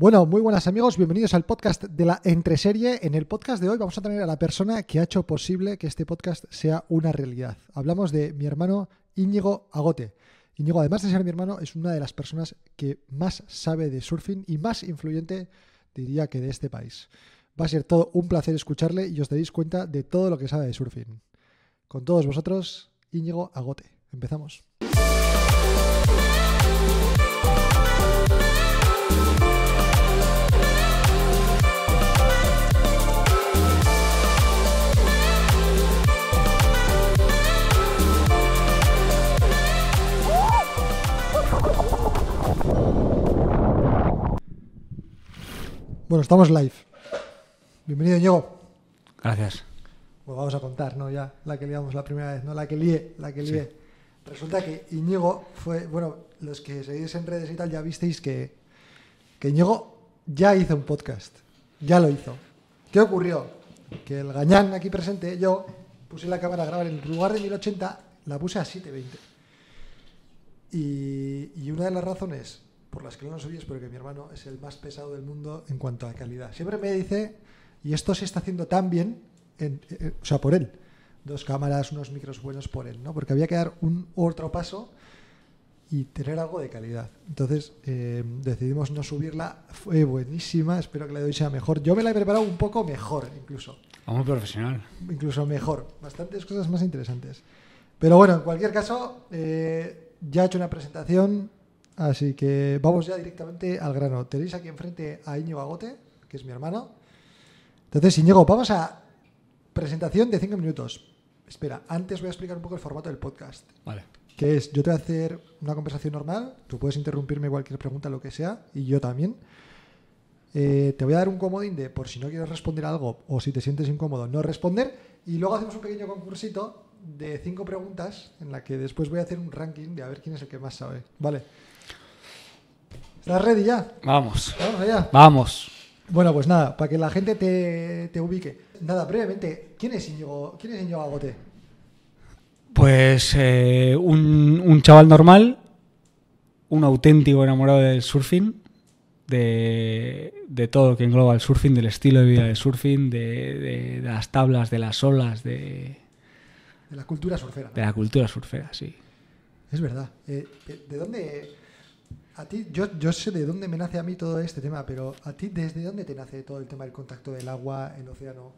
Bueno, muy buenas amigos, bienvenidos al podcast de la entreserie. En el podcast de hoy vamos a tener a la persona que ha hecho posible que este podcast sea una realidad. Hablamos de mi hermano Íñigo Agote. Íñigo, además de ser mi hermano, es una de las personas que más sabe de surfing y más influyente, diría que de este país. Va a ser todo un placer escucharle y os daréis cuenta de todo lo que sabe de surfing. Con todos vosotros, Íñigo Agote. Empezamos. Bueno, estamos live. Bienvenido, Diego. Gracias. Pues vamos a contar, ¿no? Ya la que liamos la primera vez, ¿no? La que lié, la que lié. Resulta que Íñigo fue, bueno, los que seguís en redes y tal ya visteis que, que Íñigo ya hizo un podcast, ya lo hizo. ¿Qué ocurrió? Que el gañán aquí presente, yo puse la cámara a grabar en lugar de 1080, la puse a 720. Y, y una de las razones por las que no subí, es porque mi hermano es el más pesado del mundo en cuanto a calidad. Siempre me dice, y esto se está haciendo tan bien, eh, eh, o sea, por él. Dos cámaras, unos micros buenos por él, ¿no? Porque había que dar un otro paso y tener algo de calidad. Entonces eh, decidimos no subirla. Fue buenísima, espero que la de hoy sea mejor. Yo me la he preparado un poco mejor, incluso. muy profesional. Incluso mejor. Bastantes cosas más interesantes. Pero bueno, en cualquier caso, ya he hecho una presentación Así que vamos ya directamente al grano. Tenéis aquí enfrente a Iñigo Agote, que es mi hermano. Entonces, Iñigo, vamos a presentación de cinco minutos. Espera, antes voy a explicar un poco el formato del podcast. Vale. Que es, yo te voy a hacer una conversación normal, tú puedes interrumpirme cualquier pregunta, lo que sea, y yo también. Eh, te voy a dar un comodín de por si no quieres responder algo o si te sientes incómodo, no responder. Y luego hacemos un pequeño concursito de cinco preguntas en la que después voy a hacer un ranking de a ver quién es el que más sabe. Vale. ¿Estás ready ya? Vamos. Vamos allá. Vamos. Bueno, pues nada, para que la gente te, ubique. Nada, brevemente, ¿quién es Íñigo, ¿quién Agote? Pues eh, un, chaval normal, un auténtico enamorado del surfing, de, de, todo lo que engloba el surfing, del estilo de vida del surfing, de, de, las tablas, de las olas, de... De la cultura surfera. De la cultura surfera, sí. Es verdad. Eh, ¿De dónde a ti, yo, yo sé de dónde me nace a mí todo este tema, pero a ti, ¿desde dónde te nace todo el tema del contacto del agua, el océano?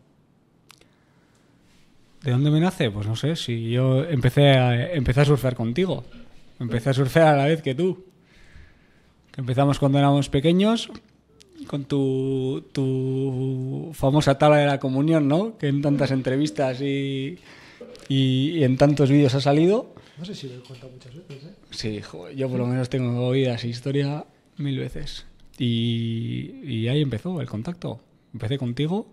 ¿De dónde me nace? Pues no sé, si yo empecé a, empecé a surfear contigo. Empecé a surfear a la vez que tú. Empezamos cuando éramos pequeños, con tu, famosa tabla de la comunión, ¿no? Que en tantas entrevistas y en tantos vídeos ha salido. No sé si lo he contado muchas veces, ¿eh? Sí, yo por lo menos tengo oídas e historia mil veces. Y, ahí empezó el contacto. Empecé contigo.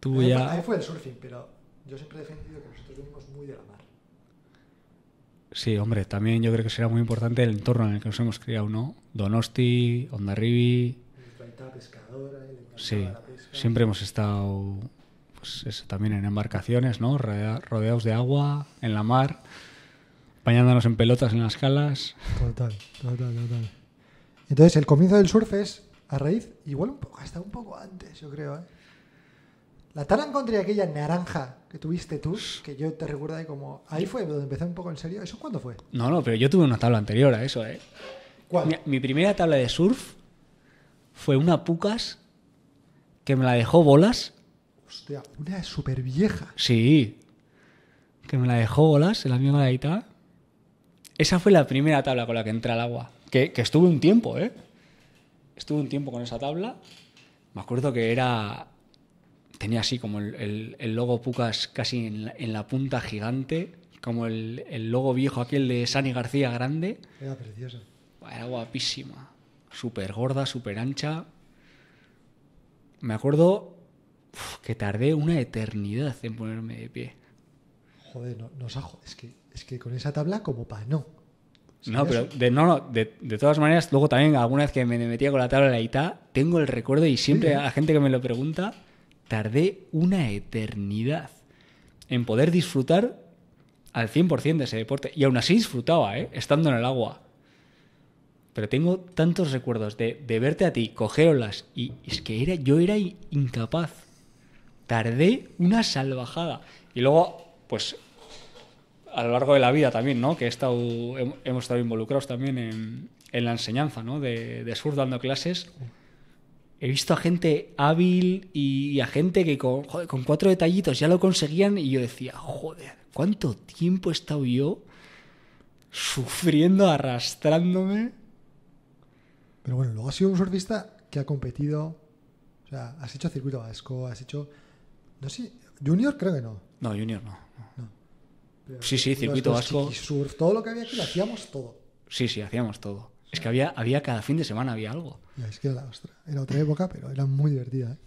Tú ahí, ya... fue el surfing, pero yo siempre he defendido que nosotros venimos muy de la mar. Sí, hombre, también yo creo que será muy importante el entorno en el que nos hemos criado, ¿no? Donosti, Ondarribi. Pescadora, sí, la pesca. siempre hemos estado pues eso, también en embarcaciones, ¿no? Rodeados de agua, en la mar, bañándonos en pelotas en las calas. Total, total, total. Entonces, el comienzo del surf es a raíz, igual un poco, hasta un poco antes, yo creo, ¿eh? La tala encontré aquella naranja que tuviste tú, que yo te recuerdo de como. Ahí fue donde empecé un poco en serio. ¿Eso cuándo fue? No, no, pero yo tuve una tabla anterior a eso, ¿eh? Mi, mi primera tabla de surf fue una Pucas que me la dejó bolas Hostia, una súper vieja. Sí. Que me la dejó Golas, en la de Aitá. Esa fue la primera tabla con la que entré al agua. Que, estuve un tiempo, ¿eh? Estuve un tiempo con esa tabla. Me acuerdo que era. Tenía así como el, logo Pucas casi en la, punta gigante. Como el, el logo viejo aquel de Sani García Grande. Era preciosa. Era guapísima. Súper gorda, súper ancha. Me acuerdo que tardé una eternidad en ponerme de pie. Joder, no, no, Es que, es que con esa tabla como pa' no. no, pero de, no, no, de, todas maneras, luego también alguna vez que me metía con la tabla de la ITA, tengo el recuerdo y siempre a la gente que me lo pregunta, tardé una eternidad en poder disfrutar al 100% de ese deporte. Y aún así disfrutaba, ¿eh? estando en el agua. Pero tengo tantos recuerdos de, verte a ti, coger olas, y es que era, yo era incapaz tardé una salvajada. Y luego, pues a lo largo de la vida también, ¿no? Que hemos estado involucrados también en, en la enseñanza, ¿no? De, de, surf dando clases. He visto a gente hábil y, a gente que con, cuatro detallitos ya lo conseguían y yo decía, joder, ¿cuánto tiempo he estado yo sufriendo, arrastrándome? Pero bueno, luego has sido un surfista que ha competido, o sea, has hecho circuito vasco, has hecho no sé, Junior creo que no. No, Junior no. sí, sí, circuito vasco. todo lo que había aquí lo hacíamos todo. Sí, sí, hacíamos todo. Es que había, había cada fin de semana había algo. Es que era, otra época, pero era muy divertida. ¿eh?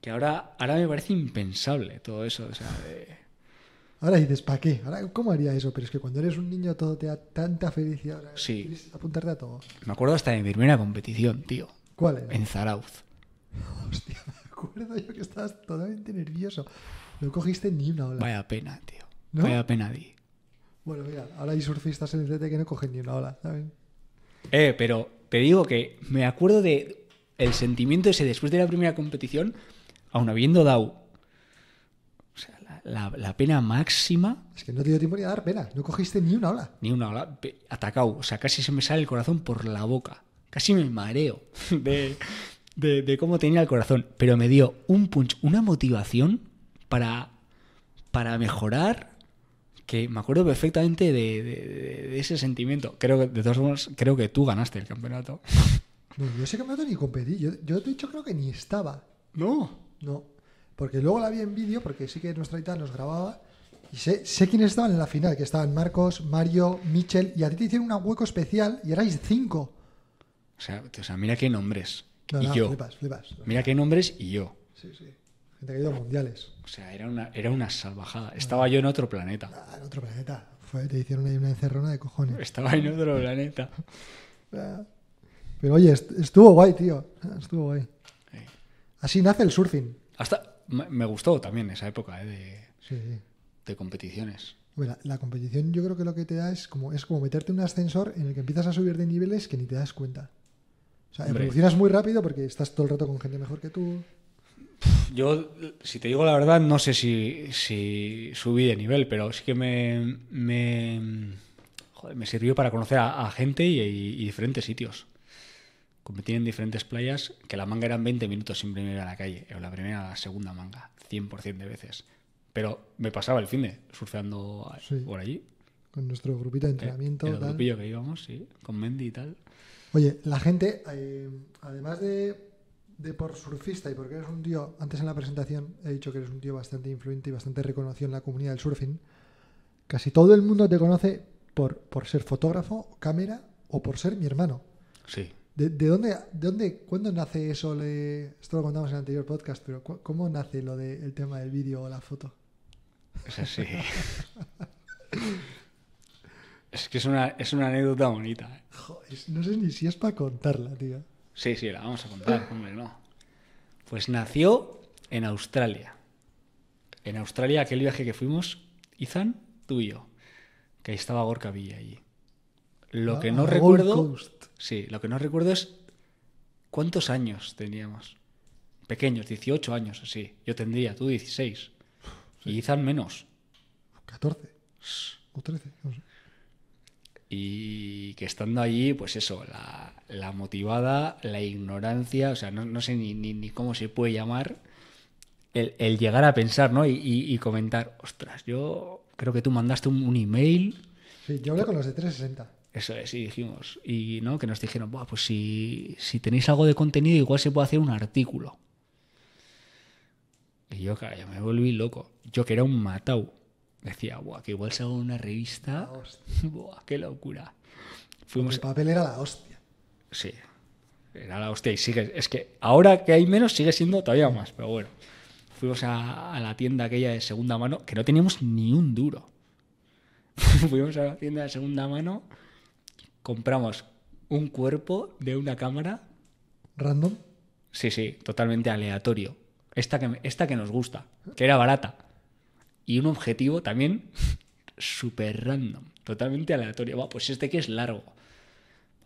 Que ahora, ahora me parece impensable todo eso. O sea, de... Ahora dices, ¿para qué? Ahora, ¿Cómo haría eso? Pero es que cuando eres un niño todo te da tanta felicidad. sí. apuntarte a todo. Me acuerdo hasta de mi primera competición, tío. ¿Cuál era? En Zarauz. Hostia acuerdo yo que estabas totalmente nervioso. No cogiste ni una ola. Vaya pena, tío. Vaya pena di. Bueno, mira, ahora hay surfistas en el DT que no cogen ni una ola, ¿sabes? Eh, pero te digo que me acuerdo de el sentimiento ese después de la primera competición, aun habiendo dado o sea, la, pena máxima. Es que no he tenido tiempo ni a dar pena, no cogiste ni una ola. Ni una ola, atacado, o sea, casi se me sale el corazón por la boca, casi me mareo de, de, cómo tenía el corazón, pero me dio un punch, una motivación para, para mejorar, que me acuerdo perfectamente de, ese sentimiento. Creo que, de todos modos, creo que tú ganaste el campeonato. No, yo ese campeonato ni competí, yo, yo de hecho creo que ni estaba. No. No, porque luego la vi en vídeo, porque sí que nuestra Ita nos grababa. Y sé, sé, quiénes estaban en la final, que estaban Marcos, Mario, Michel, y a ti te hicieron un hueco especial y erais cinco. o sea mira qué nombres y yo. Flipas, flipas. Mira qué nombres y yo. Sí, sí. Gente que ha a mundiales. O sea, era una, era una salvajada. Estaba yo en otro planeta. Ah, en otro planeta. te hicieron ahí una encerrona de cojones. Estaba en otro planeta. Pero oye, estuvo guay, tío. Estuvo guay. Así nace el surfing. Hasta me gustó también esa época eh, de, de competiciones. La, la, competición yo creo que lo que te da es como, es como meterte en un ascensor en el que empiezas a subir de niveles que ni te das cuenta sea, evolucionas muy rápido porque estás todo el rato con gente mejor que tú. Yo, si te digo la verdad, no sé si, subí de nivel, pero sí que me, me, sirvió para conocer a, gente y, diferentes sitios. Competí en diferentes playas, que la manga eran 20 minutos sin primera a la calle, o la primera la segunda manga, 100% de veces. Pero me pasaba el fin de surfeando por allí. Con nuestro grupito de eh, entrenamiento. el grupillo que íbamos, sí, con Mendy y tal. Oye, la gente, eh, además de, de, por surfista y porque eres un tío, antes en la presentación he dicho que eres un tío bastante influyente y bastante reconocido en la comunidad del surfing, casi todo el mundo te conoce por, por ser fotógrafo, cámara o por ser mi hermano. Sí. ¿De, dónde, de dónde, cuándo nace eso? Le, esto lo contamos en el anterior podcast, pero ¿cómo nace lo del tema del vídeo o la foto? Es así. Es que es una, anécdota bonita. ¿eh? Joder, no sé ni si es para contarla, tío. Sí, sí, la vamos a contar, hombre, no. Pues nació en Australia. En Australia, aquel viaje que fuimos, Izan, tú y yo. Que ahí estaba Gorka Villa allí. Lo que no ah, recuerdo. Sí, lo que no recuerdo es cuántos años teníamos. Pequeños, 18 años, así. Yo tendría, tú 16. Y Izan menos. 14. O 13. No sé y que estando allí, pues eso, la, la motivada, la ignorancia, o sea, no, no sé ni, ni, cómo se puede llamar, el, el llegar a pensar, ¿no? Y, y, comentar, ostras, yo creo que tú mandaste un, email. Sí, yo hablé con los de 360. Eso es, y dijimos, y no, que nos dijeron, pues si, si tenéis algo de contenido, igual se puede hacer un artículo. Y yo, cara, me volví loco. Yo que era un matau. Decía, buah, que igual salgo una revista. Buah, qué locura. Fuimos... El papel era la hostia. Sí, era la hostia. Y sigue, es que ahora que hay menos sigue siendo todavía más, pero bueno. Fuimos a, la tienda aquella de segunda mano, que no teníamos ni un duro. Fuimos a la tienda de segunda mano, compramos un cuerpo de una cámara. ¿Random? Sí, sí, totalmente aleatorio. Esta que, esta que nos gusta, que era barata y un objetivo también súper random, totalmente aleatorio. va pues este que es largo.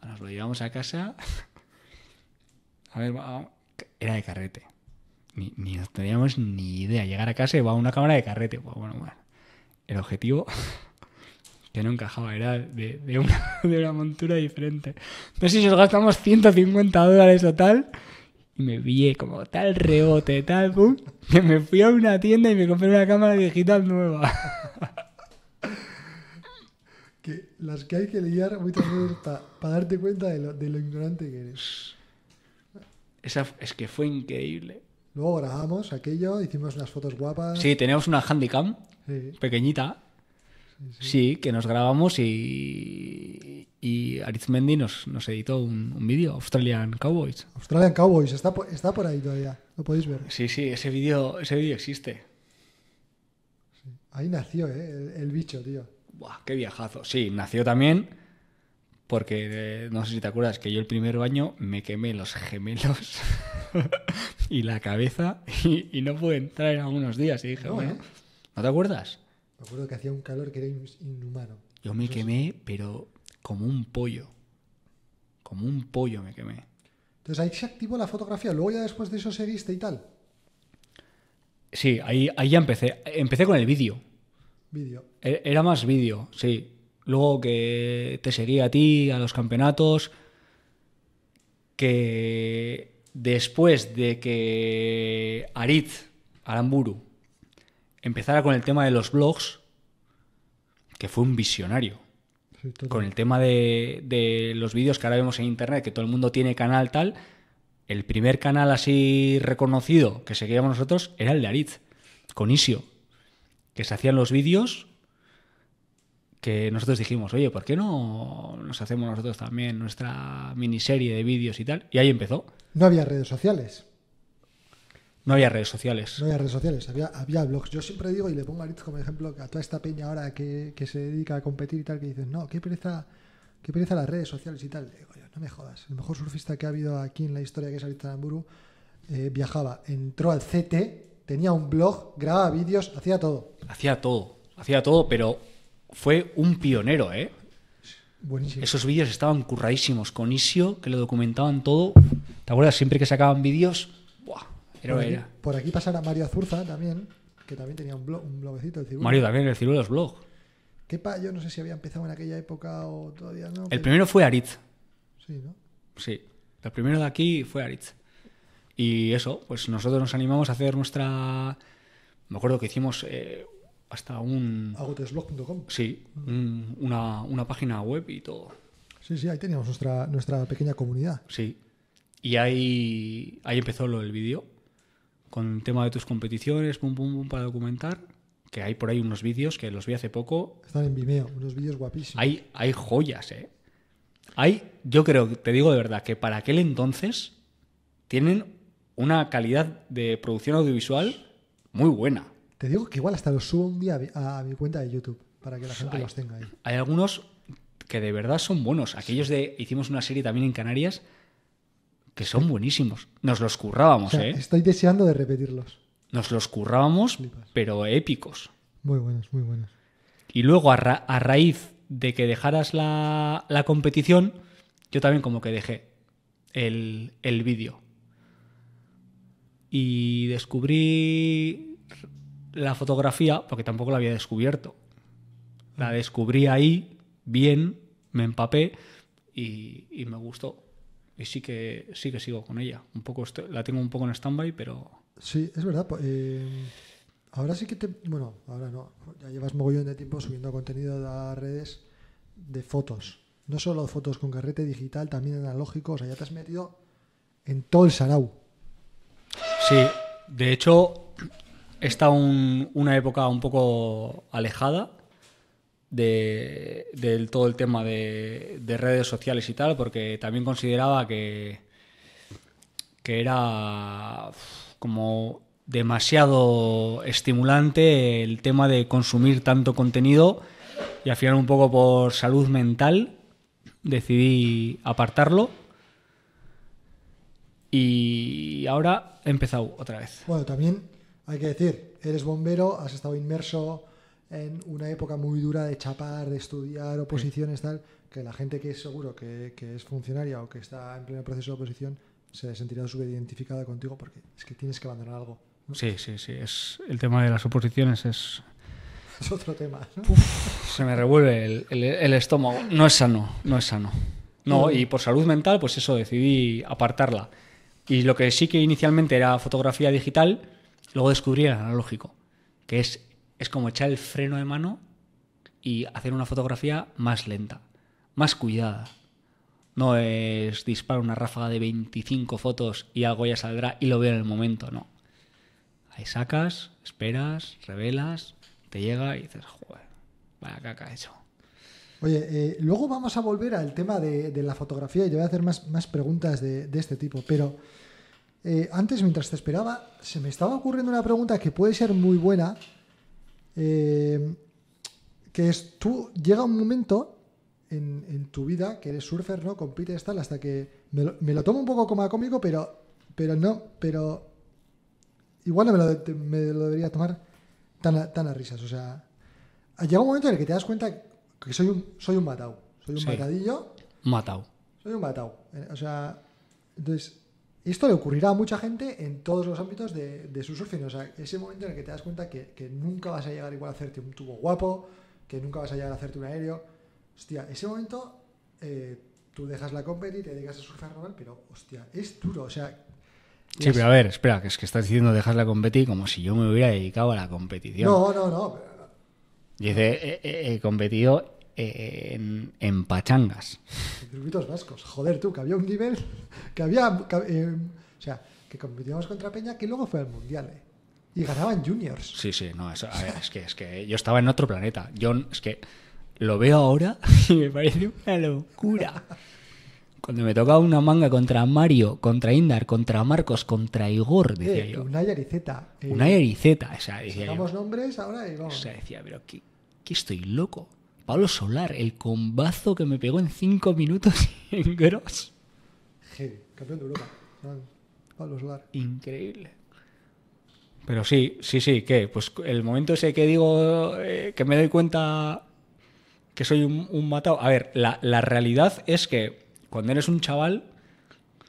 Nos lo llevamos a casa. A ver, era de carrete. Ni, teníamos ni idea. Llegar a casa y va una cámara de carrete. pues bueno, bueno. El objetivo que no encajaba, era de, una, montura diferente. No sé si os gastamos 150 dólares total. tal me vié como tal rebote, tal pum, que me fui a una tienda y me compré una cámara digital nueva. las que hay que liar muchas veces para darte cuenta de lo, de lo, ignorante que eres. Esa, es que fue increíble. Luego grabamos aquello, hicimos las fotos guapas. Sí, teníamos una handycam pequeñita Sí, que nos grabamos y, y Arizmendi nos, editó un, vídeo, Australian Cowboys. Australian Cowboys, está, por ahí todavía, lo podéis ver. Sí, sí, ese vídeo ese existe. Ahí nació ¿eh? el, bicho, tío. Buah, qué viajazo. Sí, nació también porque eh, no sé si te acuerdas que yo el primer año me quemé los gemelos y la cabeza y, no pude entrar en algunos días y dije, bueno, ¿eh? ¿no te acuerdas? Me acuerdo que hacía un calor que era inhumano. Yo me quemé, pero como un pollo. Como un pollo me quemé. Entonces ahí se activó la fotografía, luego ya después de eso seguiste y tal. Sí, ahí, ahí ya empecé. Empecé con el vídeo. Vídeo. E-, era más vídeo, sí. Luego que te seguía a ti, a los campeonatos. Que después de que Arit Aramburu empezara con el tema de los blogs, que fue un visionario. con el tema de, de los vídeos que ahora vemos en internet, que todo el mundo tiene canal tal, el primer canal así reconocido que seguíamos nosotros era el de Ariz, con Isio, que se hacían los vídeos que nosotros dijimos, oye, ¿por qué no nos hacemos nosotros también nuestra miniserie de vídeos y tal? Y ahí empezó. No había redes sociales. No había redes sociales. No había redes sociales, había, blogs. Yo siempre digo, y le pongo a Aritz como ejemplo, a toda esta peña ahora que, se dedica a competir y tal, que dices, no, qué pereza, qué pereza las redes sociales y tal. digo no me jodas. El mejor surfista que ha habido aquí en la historia, que es Aritz Aramburu, eh, viajaba, entró al CT, tenía un blog, grababa vídeos, hacía todo. Hacía todo, hacía todo, pero fue un pionero, ¿eh? Buenísimo. Esos vídeos estaban curradísimos con Isio, que lo documentaban todo. ¿Te acuerdas? Siempre que sacaban vídeos por, Aquí, pasará Mario Azurza también, que también tenía un, blog, un blogecito Mario también, el los blog. pa yo no sé si había empezado en aquella época o todavía no. El primero fue Aritz. Sí, ¿no? Sí. El primero de aquí fue Aritz. Y eso, pues nosotros nos animamos a hacer nuestra. Me acuerdo que hicimos eh, hasta un. Agotesblog.com. Sí, una, página web y todo. Sí, sí, ahí teníamos nuestra, nuestra pequeña comunidad. Sí. Y ahí, ahí empezó lo del vídeo con el tema de tus competiciones, para documentar. Que hay por ahí unos vídeos que los vi hace poco. Están en Vimeo, unos vídeos guapísimos. Hay, hay joyas, ¿eh? Hay, yo creo, te digo de verdad, que para aquel entonces tienen una calidad de producción audiovisual muy buena. Te digo que igual hasta los subo un día a, mi cuenta de YouTube para que la gente los tenga ahí. Hay algunos que de verdad son buenos. Aquellos de. Hicimos una serie también en Canarias que son buenísimos. Nos los currábamos, ¿eh? Estoy deseando de repetirlos. Nos los currábamos, pero épicos. Muy buenos, muy buenos. Y luego, a, raíz de que dejaras la, competición, yo también como que dejé el, el vídeo. Y descubrí la fotografía, porque tampoco la había descubierto. La ah. descubrí ahí, bien, me empapé y, y me gustó y sí que, sí que sigo con ella. Un poco la tengo un poco en stand pero... Sí, es verdad. Eh, ahora sí que te... Bueno, ahora no. Ya llevas mogollón de tiempo subiendo contenido a redes de fotos. No solo fotos con carrete digital, también analógicos, O ya te has metido en todo el Sarau. Sí, de hecho, está un, una época un poco alejada de, todo el tema de, redes sociales y tal, porque también consideraba que, que era como demasiado estimulante el tema de consumir tanto contenido y al final un poco por salud mental decidí apartarlo y ahora he empezado otra vez. Bueno, también hay que decir, eres bombero, has estado inmerso en una época muy dura de chapar, de estudiar oposiciones, tal, que la gente que es seguro que, que, es funcionaria o que está en pleno proceso de oposición se sentirá súper identificada contigo porque es que tienes que abandonar algo. Sí, sí, sí. Es, el tema de las oposiciones es... Es otro tema. ¿no? se me revuelve el, el, el estómago. No es sano, no es sano. No, y por salud mental, pues eso, decidí apartarla. Y lo que sí que inicialmente era fotografía digital, luego descubrí el analógico, que es es como echar el freno de mano y hacer una fotografía más lenta, más cuidada. No es disparar una ráfaga de 25 fotos y algo ya saldrá y lo veo en el momento, no. Ahí sacas, esperas, revelas, te llega y dices, joder, vaya caca eso. Oye, eh, luego vamos a volver al tema de, la fotografía y yo voy a hacer más, preguntas de, este tipo, pero eh, antes, mientras te esperaba, se me estaba ocurriendo una pregunta que puede ser muy buena, eh, que es tú, llega un momento en, tu vida que eres surfer, ¿no? Compites tal, hasta que me lo, tomo un poco como a cómico, pero, pero no, pero igual no me lo, debería tomar tan a, risas. O sea, llega un momento en el que te das cuenta que soy un, soy un matado, soy un matadillo. Matado. Soy un matado. Eh, o sea, entonces esto le ocurrirá a mucha gente en todos los ámbitos de, de su surfing. O sea, ese momento en el que te das cuenta que, que, nunca vas a llegar igual a hacerte un tubo guapo, que nunca vas a llegar a hacerte un aéreo. Hostia, ese momento eh, tú dejas la competi y te dedicas a surfear normal, pero hostia, es duro. O sea, Sí, pero a ver, espera, que es que estás diciendo dejar la competi como si yo me hubiera dedicado a la competición. No, no, no. Dice, he eh, eh, competido en, en, pachangas. Circuitos vascos. Joder, tú, que había un nivel, que había, eh, o sea, que competíamos contra Peña que luego fue al Mundial, eh, Y ganaban juniors. Sí, sí, no, es, que, es que yo estaba en otro planeta. Yo, es que lo veo ahora y me parece una locura. Cuando me tocaba una manga contra Mario, contra Indar, contra Marcos, contra Igor, eh, decía yo. Una Yariceta. Eh. una o sea, decía nombres ahora y vamos. O sea, decía, pero ¿qué, qué estoy loco? Pablo Solar, el combazo que me pegó en cinco minutos en Gross. Genial, campeón de Europa. Pablo Solar. Increíble. Pero sí, sí, sí, ¿qué? Pues el momento ese que digo, eh, que me doy cuenta que soy un, matado. A ver, la, la, realidad es que cuando eres un chaval.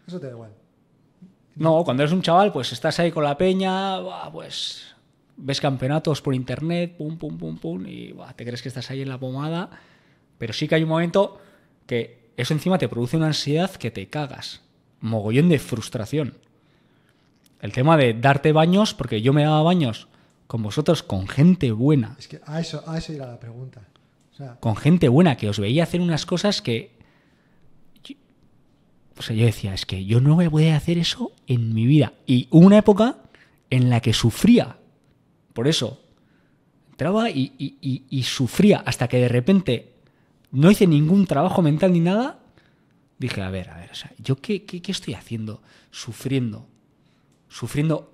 Eso te da igual. No, cuando eres un chaval, pues estás ahí con la peña, pues ves campeonatos por internet, pum, pum, pum, pum, y te crees que estás ahí en la pomada. Pero sí que hay un momento que eso encima te produce una ansiedad que te cagas. Mogollón de frustración. El tema de darte baños, porque yo me daba baños con vosotros, con gente buena. Es que a eso, a eso la pregunta. con gente buena, que os veía hacer unas cosas que. o sea, yo decía, es que yo no me voy a hacer eso en mi vida. Y hubo una época en la que sufría por eso, entraba y, sufría hasta que de repente no hice ningún trabajo mental ni nada. Dije, a ver, a ver, o sea, ¿yo qué, estoy haciendo? Sufriendo. Sufriendo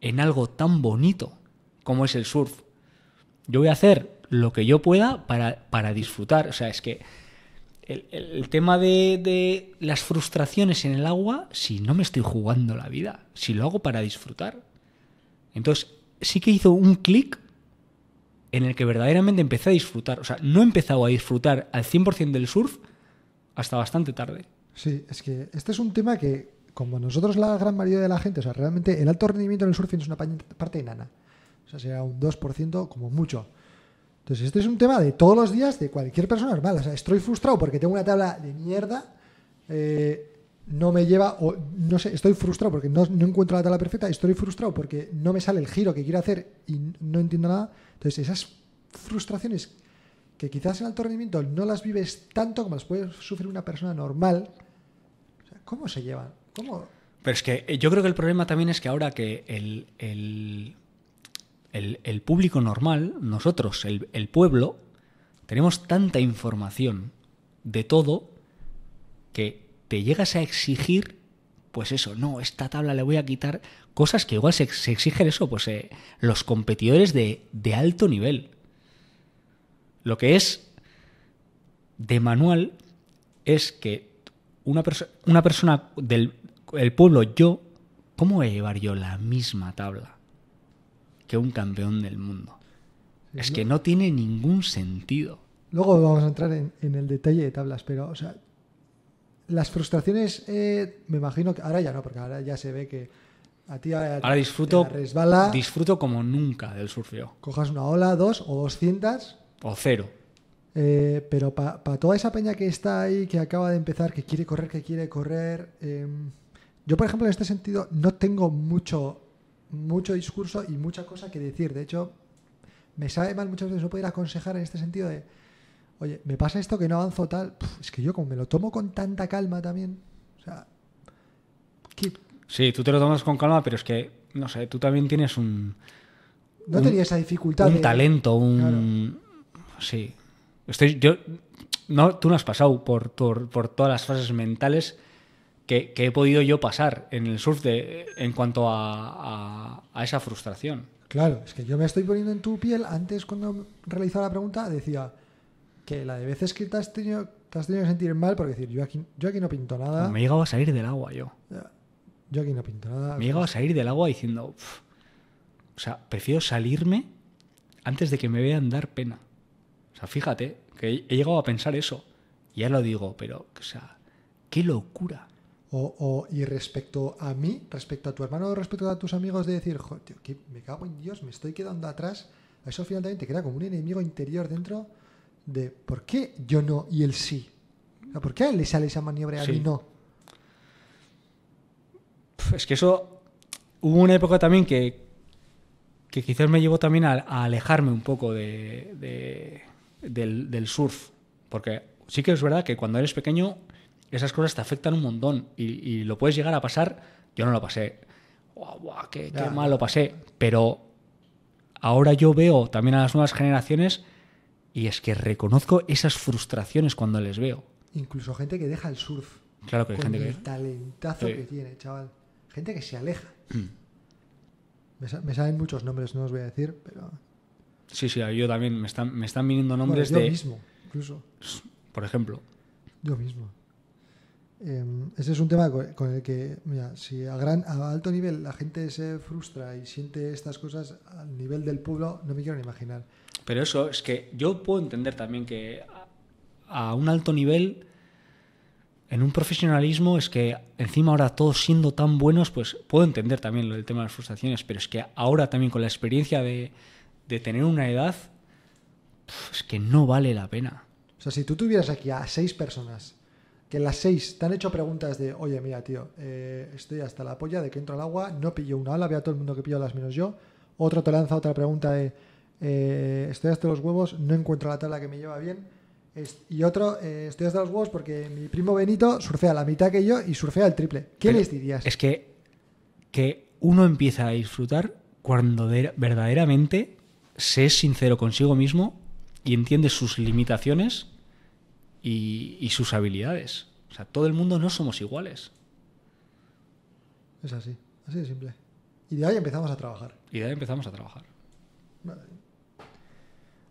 en algo tan bonito como es el surf. Yo voy a hacer lo que yo pueda para, disfrutar. O sea, es que el, tema de, de, las frustraciones en el agua, si no me estoy jugando la vida, si lo hago para disfrutar. Entonces, sí que hizo un clic en el que verdaderamente empecé a disfrutar. O sea, no he empezado a disfrutar al 100% del surf hasta bastante tarde. Sí, es que este es un tema que, como nosotros la gran mayoría de la gente, o sea, realmente el alto rendimiento en el surfing es una parte enana. O sea, será un 2% como mucho. Entonces, este es un tema de todos los días de cualquier persona normal. O sea, estoy frustrado porque tengo una tabla de mierda. Eh, no me lleva, o no sé, estoy frustrado porque no, no, encuentro la tabla perfecta, estoy frustrado porque no me sale el giro que quiero hacer y no entiendo nada. Entonces, esas frustraciones que quizás en alto rendimiento no las vives tanto como las puede sufrir una persona normal, ¿cómo se llevan? ¿Cómo? Pero es que eh, yo creo que el problema también es que ahora que el, el, el, el público normal, nosotros, el pueblo, tenemos tanta información de todo que te llegas a exigir, pues eso, no, esta tabla le voy a quitar cosas que igual se, exigen eso, pues eh, los competidores de, de alto nivel. Lo que es de manual es que una, una persona del pueblo, yo, ¿cómo voy a llevar yo la misma tabla que un campeón del mundo? Es que no tiene ningún sentido. Luego vamos a entrar en, en el detalle de tablas, pero o sea, las frustraciones, eh, me imagino que ahora ya no, porque ahora ya se ve que a ti ahora, disfruto, resbala, disfruto como nunca del surfeo. Cojas una ola, dos o doscientas. O cero. Eh, pero para toda esa peña que está ahí, que acaba de empezar, que quiere correr, que quiere correr. Em, yo, por ejemplo, en este sentido no tengo mucho, mucho discurso y mucha cosa que decir. De hecho, me sabe mal muchas veces no poder aconsejar en este sentido de oye, me pasa esto que no avanzo tal, es que yo como me lo tomo con tanta calma también, o sea... Sí, tú te lo tomas con calma, pero es que, no sé, tú también tienes un... No tenía esa dificultad. Un talento, un... Sí. Estoy, yo, no, tú no has pasado por, por, todas las fases mentales que, he podido yo pasar en el surf en cuanto a, a esa frustración. Claro, es que yo me estoy poniendo en tu piel. Antes, cuando realizaba la pregunta, decía, que la de veces que te has tenido, has tenido que sentir mal porque decir, yo aquí, yo aquí no pinto nada. Me he a salir del agua yo. Yo aquí no pinto nada. Me he llegado a salir del agua diciendo, o sea, prefiero salirme antes de que me vean dar pena. O sea, fíjate, que he llegado a pensar eso. Ya lo digo, pero, o sea, qué locura. O, o, y respecto a mí, respecto a tu hermano, respecto a tus amigos, de decir, joder, que me cago en Dios, me estoy quedando atrás. Eso finalmente queda como un enemigo interior dentro de por qué yo no y él sí. ¿Por qué a él le sale esa maniobra y a no? Es que eso. Hubo una época también que, que quizás me llevó también a, alejarme un poco de, del, surf. Porque sí que es verdad que cuando eres pequeño esas cosas te afectan un montón y, lo puedes llegar a pasar. Yo no lo pasé. qué, qué mal lo pasé! Pero ahora yo veo también a las nuevas generaciones y es que reconozco esas frustraciones cuando les veo. Incluso gente que deja el surf. Claro que gente el que. talentazo que tiene, chaval. Gente que se aleja. Mm. Me, saben muchos nombres, no os voy a decir, pero. Sí, sí, yo también. Me están, me están viniendo nombres de yo mismo, incluso. Por ejemplo. Yo mismo. Em, ese es un tema con el que, mira, si a, gran, a alto nivel la gente se frustra y siente estas cosas, al nivel del pueblo no me quiero ni imaginar. Pero eso es que yo puedo entender también que a un alto nivel, en un profesionalismo, es que encima ahora todos siendo tan buenos, pues puedo entender también lo del tema de las frustraciones, pero es que ahora también con la experiencia de, tener una edad, es que no vale la pena. O sea, si tú tuvieras aquí a seis personas, que las seis te han hecho preguntas de, oye, mira, tío, eh, estoy hasta la polla de que entro al agua, no pillo una ola, veo a todo el mundo que pillo las menos yo. Otro te lanza otra pregunta de, eh, estoy hasta los huevos, no encuentro la tabla que me lleva bien. y otro, eh, estoy hasta los huevos porque mi primo Benito surfea la mitad que yo y surfea el triple. ¿Qué les dirías? Es que, que uno empieza a disfrutar cuando verdaderamente se es sincero consigo mismo y entiende sus limitaciones y, y sus habilidades. O sea, todo el mundo no somos iguales. Es así, así de simple. Y de ahí empezamos a trabajar. Y de ahí empezamos a trabajar. Vale.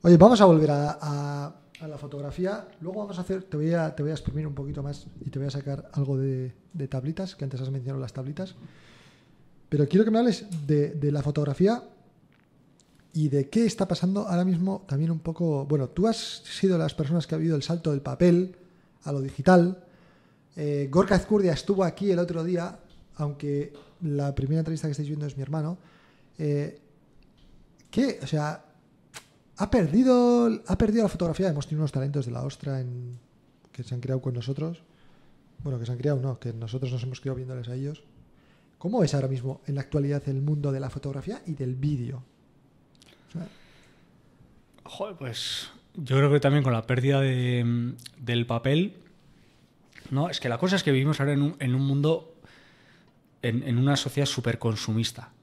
Oye, vamos a volver a, la fotografía. Luego vamos a hacer, te voy a, te voy a exprimir un poquito más y te voy a sacar algo de, tablitas, que antes has mencionado las tablitas. Pero quiero que me hables de, la fotografía y de qué está pasando ahora mismo también un poco... Bueno, tú has sido de las personas que ha habido el salto del papel a lo digital. Eh, Gorka Azcurdia estuvo aquí el otro día, aunque la primera entrevista que estáis viendo es mi hermano. Eh, ¿Qué? O sea, ha perdido, ha perdido la fotografía. Hemos tenido unos talentos de la ostra que se han creado con nosotros. Bueno, que se han creado, no, que nosotros nos hemos criado viéndoles a ellos. ¿Cómo es ahora mismo en la actualidad el mundo de la fotografía y del vídeo? Joder, pues yo creo que también con la pérdida del papel, ¿no? Es que la cosa es que vivimos ahora en un, mundo, en, en una sociedad súper consumista,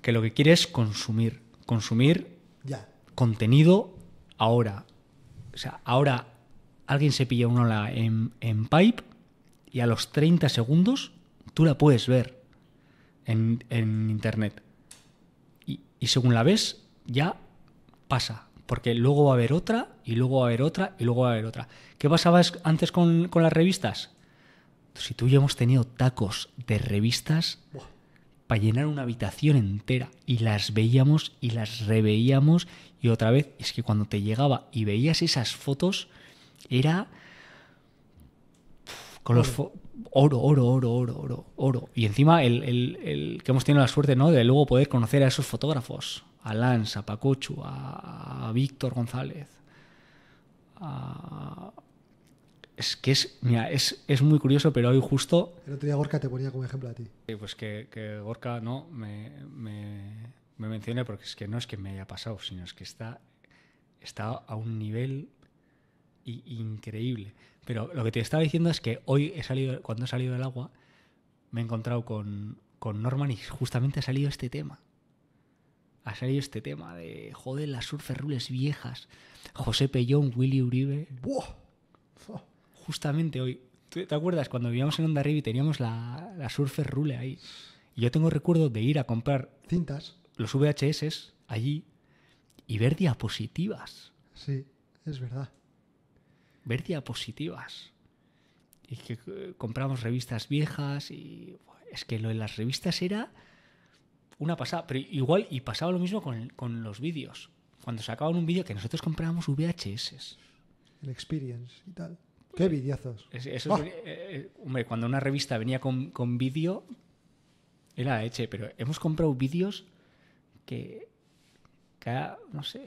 que lo que quiere es consumir, consumir contenido ahora. O sea, ahora alguien se pilla una ola en, pipe y a los 30 segundos tú la puedes ver en, internet. Y, según la ves, ya pasa porque luego va a haber otra, y luego va a haber otra, y luego va a haber otra. ¿Qué pasaba antes con, las revistas? Si tú ya hemos tenido tacos de revistas, para llenar una habitación entera y las veíamos y las reveíamos y otra vez es que cuando te llegaba y veías esas fotos era con los oro. oro, oro, oro, oro, oro, Y encima el, que hemos tenido la suerte, ¿no? De luego poder conocer a esos fotógrafos, a Lance, a Pacochu, a, a Víctor González, a, es que es, mira, es, muy curioso, pero hoy justo... El otro día Gorka te ponía como ejemplo a ti. Pues que, que Gorka no me, me, mencione porque es que no es que me haya pasado, sino es que está, está a un nivel increíble. Pero lo que te estaba diciendo es que hoy he salido, cuando he salido del agua, me he encontrado con, con Norman y justamente ha salido este tema. Ha salido este tema de, joder, las surferrules viejas, José Pellón, Willy Uribe justamente hoy. te acuerdas cuando vivíamos en Onda y teníamos la, Surfer Rule ahí? Y yo tengo recuerdo de ir a comprar cintas, los VHS allí y ver diapositivas. Sí, es verdad. Ver diapositivas. Y que eh, compramos revistas viejas y es que lo de las revistas era una pasada, pero igual y pasaba lo mismo con, con los vídeos. Cuando sacaban un vídeo que nosotros comprábamos VHS. El Experience y tal. Qué videazos. Eh, eh, hombre, cuando una revista venía con, con vídeo, era heche, pero hemos comprado vídeos que no sé,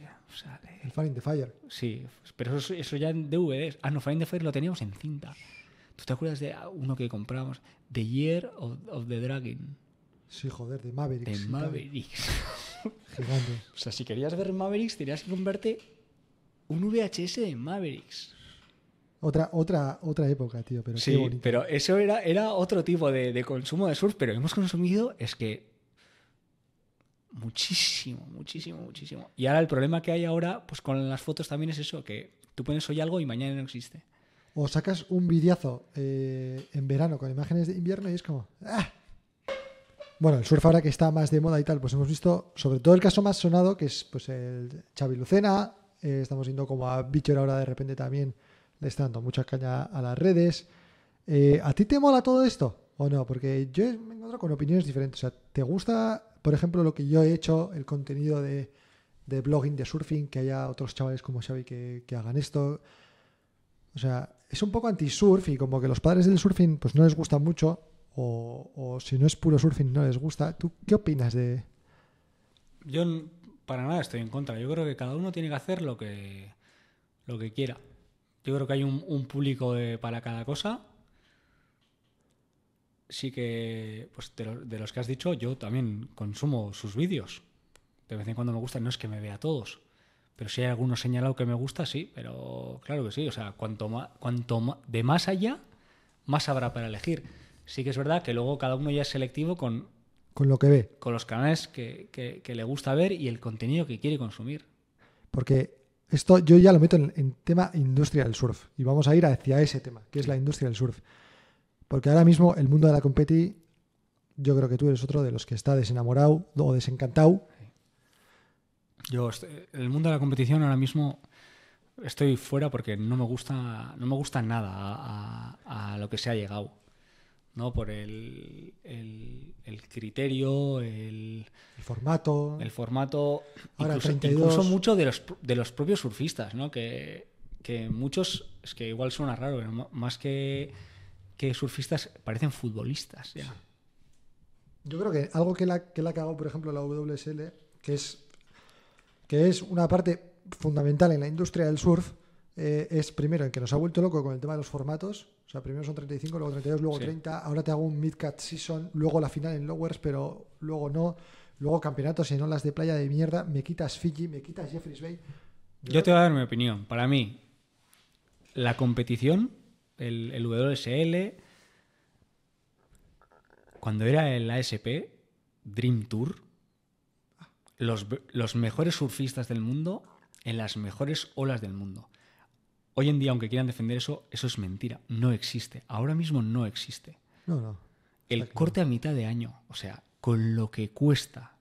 El Fire the Fire. Sí, pero eso, eso ya en DVDs. Ah, no, Fire the Fire lo teníamos en cinta. ¿Tú te acuerdas de uno que compramos? The Year of, the Dragon. Sí, joder, de Mavericks. De Mavericks. Gigantes. o sea, si querías ver Mavericks, tenías que comprarte un VHS de Mavericks. Otra, otra, otra época, tío, pero sí, qué bonito. pero eso era, era otro tipo de, consumo de surf, pero hemos consumido es que muchísimo, muchísimo, muchísimo. Y ahora el problema que hay ahora, pues con las fotos también es eso, que tú pones hoy algo y mañana no existe. O sacas un videazo eh, en verano con imágenes de invierno y es como... ¡ah! Bueno, el surf ahora que está más de moda y tal, pues hemos visto sobre todo el caso más sonado, que es pues el Xavi Lucena, eh, estamos viendo como a bicho ahora de repente también le está dando mucha caña a las redes. Eh, ¿A ti te mola todo esto o no? Porque yo me encuentro con opiniones diferentes. O sea, ¿te gusta, por ejemplo, lo que yo he hecho, el contenido de, de blogging, de surfing, que haya otros chavales como Xavi que, hagan esto? O sea, es un poco anti-surf y como que los padres del surfing pues no les gusta mucho o, o, si no es puro surfing no les gusta. ¿Tú qué opinas de...? Yo para nada estoy en contra. Yo creo que cada uno tiene que hacer lo que, lo que quiera. Yo creo que hay un, público para cada cosa. Sí que, pues, de, los que has dicho, yo también consumo sus vídeos. De vez en cuando me gustan, no es que me vea todos. Pero si hay alguno señalado que me gusta, sí, pero claro que sí. O sea, cuanto, más, cuanto de más allá, más habrá para elegir. Sí que es verdad que luego cada uno ya es selectivo con... Con lo que ve. Con los canales que, que le gusta ver y el contenido que quiere consumir. Porque esto yo ya lo meto en, tema industria del surf y vamos a ir hacia ese tema, que es la industria del surf. Porque ahora mismo el mundo de la competi, yo creo que tú eres otro de los que está desenamorado o desencantado. Yo, el mundo de la competición ahora mismo estoy fuera porque no me gusta, no me gusta nada a lo que se ha llegado. ¿no? Por el, criterio, el, formato. El formato. incluso, mucho de los, de los propios surfistas, ¿no? Que, muchos, es que igual suena raro, más que, surfistas, parecen futbolistas Yo creo que algo que la, que ha cagado, por ejemplo, la WSL, que es, que es una parte fundamental en la industria del surf, eh, es primero en que nos ha vuelto loco con el tema de los formatos. O sea, primero son 35, luego 32, luego 30. Ahora te hago un mid-cat season, luego la final en Lowers, pero luego no. Luego campeonatos en olas de playa de mierda. Me quitas Fiji, me quitas Jeffries Bay. Yo, te voy a dar mi opinión. Para mí, la competición, el, el WSL, cuando era el ASP, Dream Tour, los mejores surfistas del mundo en las mejores olas del mundo. Hoy en día, aunque quieran defender eso, eso es mentira. No existe. Ahora mismo no existe. No, no. El corte a mitad de año, o sea, con lo que cuesta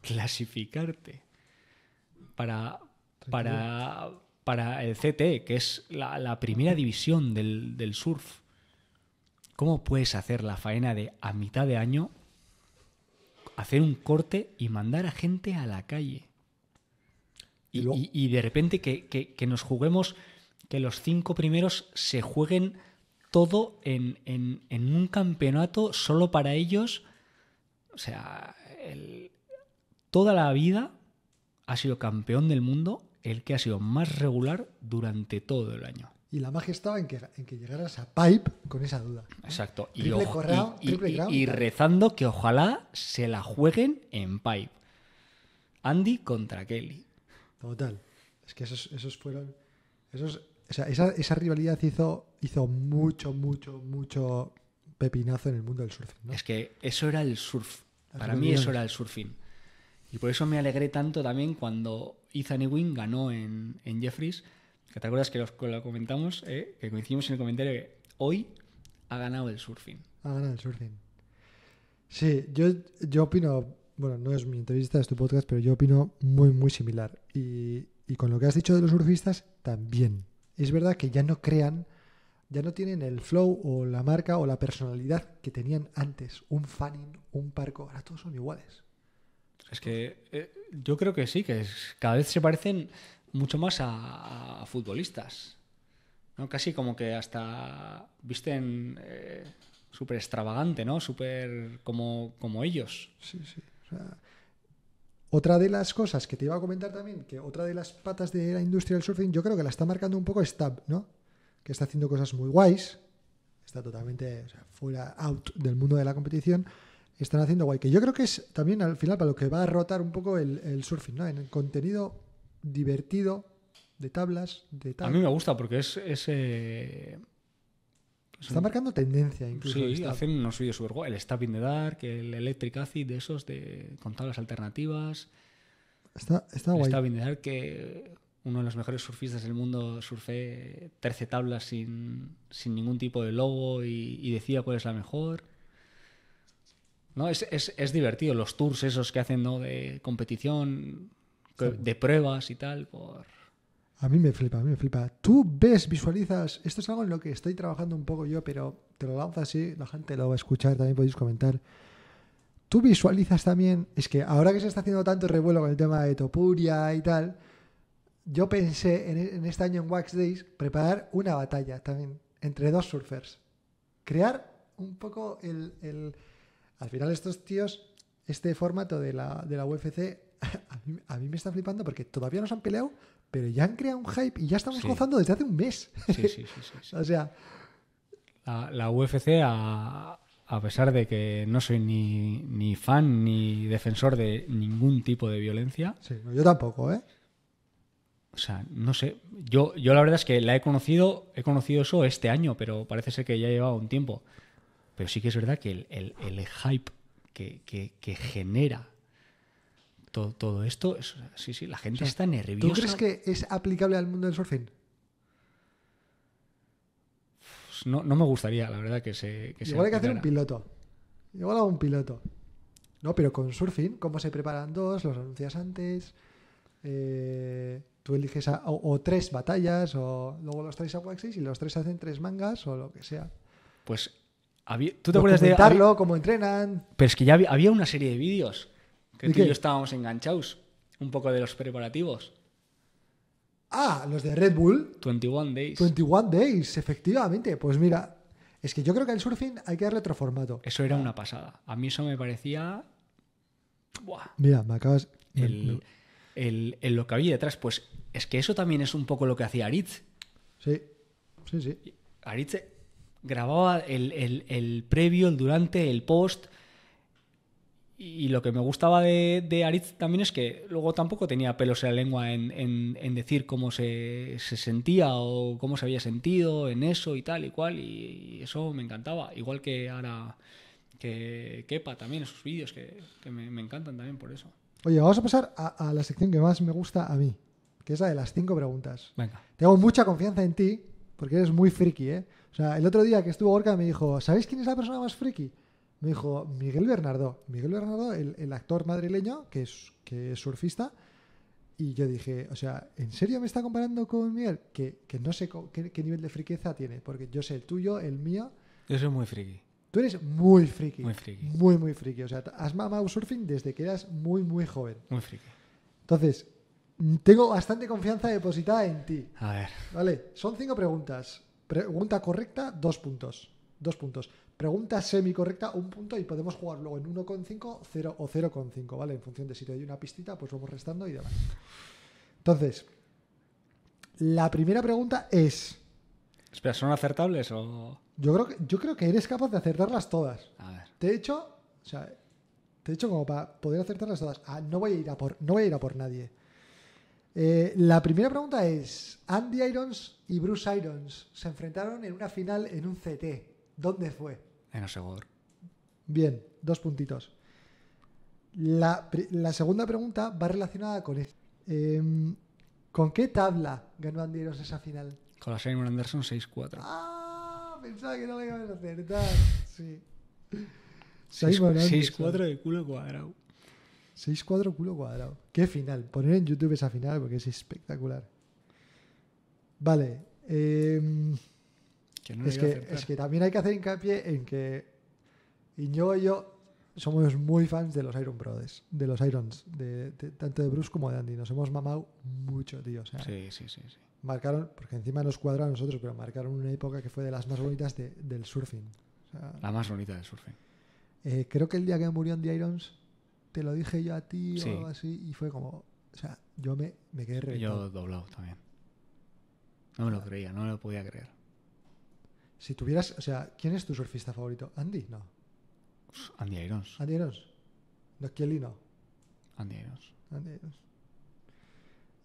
clasificarte para, para, para el CT, e, que es la, primera división del, surf. ¿Cómo puedes hacer la faena de a mitad de año hacer un corte y mandar a gente a la calle? Y, de repente que, que, nos juguemos que los cinco primeros se jueguen todo en, un campeonato solo para ellos. O sea, toda la vida ha sido campeón del mundo el que ha sido más regular durante todo el año. Y la magia estaba en que, llegaras a Pipe con esa duda. Exacto. Y, rezando que ojalá se la jueguen en Pipe. Andy contra Kelly. Total. Es que esos, esos fueron. O sea, esa, rivalidad hizo, mucho, mucho, mucho pepinazo en el mundo del surfing. ¿no? Es que eso era el surf. Para mí eso era el surfing. Y por eso me alegré tanto también cuando Ethan Ewing ganó en, Jeffries. te acuerdas que lo comentamos, ¿eh? que coincidimos en el comentario que hoy ha ganado el surfing. Ha ganado el surfing. Sí, yo, yo opino, bueno, no es mi entrevista, es tu podcast, pero yo opino muy, muy similar. y con lo que has dicho de los surfistas, también es verdad que ya no crean, ya no tienen el flow o la marca o la personalidad que tenían antes. Un fanning, un parco, ahora todos son iguales. Es que eh, yo creo que sí, que cada vez se parecen mucho más a, futbolistas. ¿no? Casi como que hasta visten eh, súper extravagante, ¿no? Súper como, como ellos. Sí, sí. Otra de las cosas que te iba a comentar también, que otra de las patas de la industria del surfing, yo creo que la está marcando un poco Stab, ¿no? Que está haciendo cosas muy guays, está totalmente fuera, out del mundo de la competición, están haciendo guay. Que yo creo que es también al final para lo que va a rotar un poco el, surfing, ¿no? En el contenido divertido de tablas, de tablas. A mí me gusta porque es, ese. Eh, Está marcando tendencia incluso. Sí, hacen unos vídeos súper El Stabbing de the Dark, el Electric Acid, de esos de con tablas alternativas. Está, está el guay. the Dark, que uno de los mejores surfistas del mundo surfe 13 tablas sin, sin ningún tipo de logo y, y, decía cuál es la mejor. No, es, es, es, divertido los tours esos que hacen ¿no? de competición, de pruebas y tal, por a mí me flipa, a mí me flipa. Tú ves, visualizas, esto es algo en lo que estoy trabajando un poco yo, pero te lo lanzo así, la gente lo va a escuchar, también podéis comentar. Tú visualizas también, es que ahora que se está haciendo tanto revuelo con el tema de Topuria y tal, yo pensé en, e, este año en Wax Days preparar una batalla también entre dos surfers. Crear un poco el, Al final estos tíos, este formato de la, de UFC, a mí, a mí me está flipando porque todavía no se han peleado, pero ya han creado un hype y ya estamos gozando desde hace un mes. Sí, sí, sí. sí o sea. La, UFC, a, pesar de que no soy ni, fan ni defensor de ningún tipo de violencia. Sí, yo tampoco, ¿eh? O sea, no sé. Yo, yo la verdad es que la he conocido, he conocido eso este año, pero parece ser que ya llevaba un tiempo. Pero sí que es verdad que el, hype que genera todo, esto, sí, sí, la gente está nerviosa. ¿Tú crees que es aplicable al mundo del surfing? Pues no, me gustaría, la verdad, que se. Igual hay que hacer un piloto. Igual hago un piloto. No, pero con surfing, ¿cómo se preparan dos? Los anuncias antes. Eh, tú eliges o, tres batallas, o luego los traes a y los tres hacen tres mangas o lo que sea. Pues, ¿tú te puedes de.? como entrenan. Pero es que ya había una serie de vídeos que tú yo estábamos enganchados. Un poco de los preparativos. Ah, los de Red Bull. 21 Days. 21 Days, efectivamente. Pues mira, es que yo creo que el surfing hay que darle otro formato. Eso era una pasada. A mí eso me parecía. Buah. Mira, me acabas. El, lo que había detrás, pues es que eso también es un poco lo que hacía Aritz. Sí, sí, sí. Aritz grababa el, el previo, el durante, el post, y lo que me gustaba de, de, también es que luego tampoco tenía pelos en la lengua en, decir cómo se, se, sentía o cómo se había sentido en eso y tal y cual. Y, eso me encantaba. Igual que ahora que quepa también, esos vídeos que, me, encantan también por eso. Oye, vamos a pasar a, la sección que más me gusta a mí, que es la de las cinco preguntas. Venga. Tengo mucha confianza en ti porque eres muy friki, ¿eh? O sea, el otro día que estuvo Orca me dijo, ¿sabéis quién es la persona más friki? me dijo Miguel Bernardo, Miguel Bernardo, el, actor madrileño que es, que surfista, y yo dije, o sea, ¿en serio me está comparando con Miguel? Que, no sé qué, nivel de friqueza tiene, porque yo sé el tuyo, el mío. Yo soy muy friki. Tú eres muy friki. Muy friki. Muy, muy friki. O sea, has mamado surfing desde que eras muy, muy joven. Muy friki. Entonces, tengo bastante confianza depositada en ti. A ver. Vale, son cinco preguntas. Pregunta correcta, dos puntos. Dos puntos. Pregunta semi correcta un punto y podemos jugar luego en 1,5, 0 o 0,5, ¿vale? En función de si te doy una pistita, pues vamos restando y demás. Entonces, la primera pregunta es. Espera, ¿son acertables o.? Yo creo que, yo creo que eres capaz de acertarlas todas. A ver. Te he hecho. O sea, te he hecho como para poder acertarlas todas. Ah, no voy a ir a por, no voy por nadie. Eh, la primera pregunta es: Andy Irons y Bruce Irons se enfrentaron en una final en un CT. ¿Dónde fue? En Osegor. Bien, dos puntitos. La, segunda pregunta va relacionada con esto. Em, ¿Con qué tabla ganó Andieros esa final? Con la Simon Anderson 6-4. ¡Ah! Pensaba que no me iban a acertar. Sí. 6-4 de culo cuadrado. 6-4 culo cuadrado. Qué final. Poner en YouTube esa final porque es espectacular. Vale. Eh, es, que, también hay que hacer hincapié en que Iñigo y yo somos muy fans de los Iron Brothers, de los Irons, de, tanto de Bruce como de Andy. Nos hemos mamado mucho, tío. sí, sí, sí, sí, Marcaron, porque encima nos cuadra a nosotros, pero marcaron una época que fue de las más bonitas del surfing. la más bonita del surfing. Eh, creo que el día que murió Andy Irons, te lo dije yo a ti o algo así, y fue como. O sea, yo me, me quedé reventado. Yo doblado también. No me lo creía, no me lo podía creer. Si tuvieras, o sea, ¿quién es tu surfista favorito? Andy, no. Andy Irons. Andy Irons. No, Kelly no. Andy Irons. Andy Irons.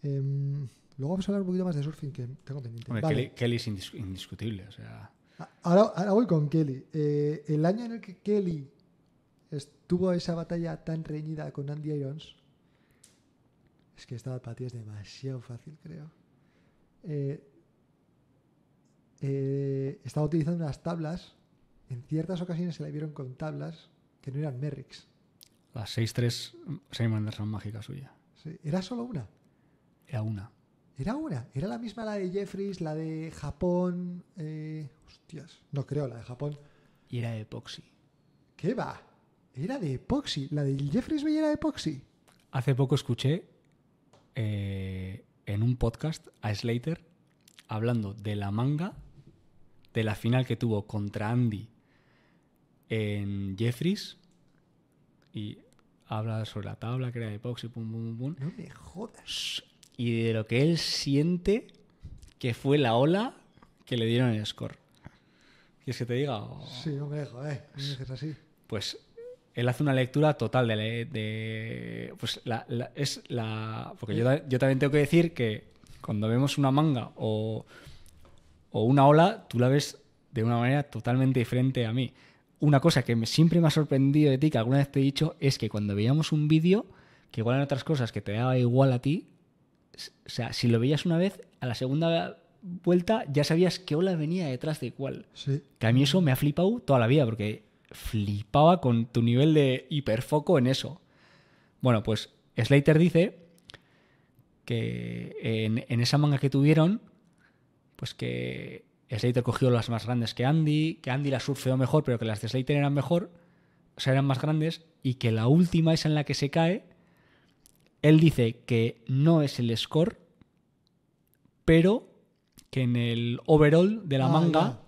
Em, luego vamos a hablar un poquito más de surfing que tengo pendiente. Kelly, es indiscutible, o sea. Ah, ahora, voy con Kelly. Eh, el año en el que Kelly estuvo esa batalla tan reñida con Andy Irons, es que esta batalla es demasiado fácil, creo. Eh, eh, estaba utilizando unas tablas. En ciertas ocasiones se la vieron con tablas que no eran Merricks. Las 6-3 mm, Simon Anderson mágica suya. ¿Era solo una? Era una. Era una. Era la misma la de Jeffries, la de Japón. Eh, hostias. No creo, la de Japón. Y era de epoxi. ¿Qué va? Era de Epoxy La de Jeffries me era de epoxi. Hace poco escuché eh, en un podcast a Slater hablando de la manga de la final que tuvo contra Andy en Jeffries y habla sobre la tabla, crea de box y pum, pum, pum. No me jodas. Y de lo que él siente que fue la ola que le dieron el score. ¿Quieres que te diga? Sí, no me dejo, eh. así. Pues él hace una lectura total de. pues la, es la. Porque yo, eh. yo también tengo que decir que cuando vemos una manga o o una ola, tú la ves de una manera totalmente diferente a mí. Una cosa que me, siempre me ha sorprendido de ti, que alguna vez te he dicho, es que cuando veíamos un vídeo, que igual en otras cosas que te daba igual a ti, o sea, si lo veías una vez, a la segunda vuelta ya sabías qué ola venía detrás de cuál. Que a mí eso me ha flipado toda la vida, porque flipaba con tu nivel de hiperfoco en eso. Bueno, pues Slater dice que en esa manga que tuvieron, pues que Slater cogió las más grandes que Andy, que Andy las surfeó mejor, pero que las de Slater eran mejor, o sea, eran más grandes, y que la última es en la que se cae. Él dice que no es el score, pero que en el overall de la ah, manga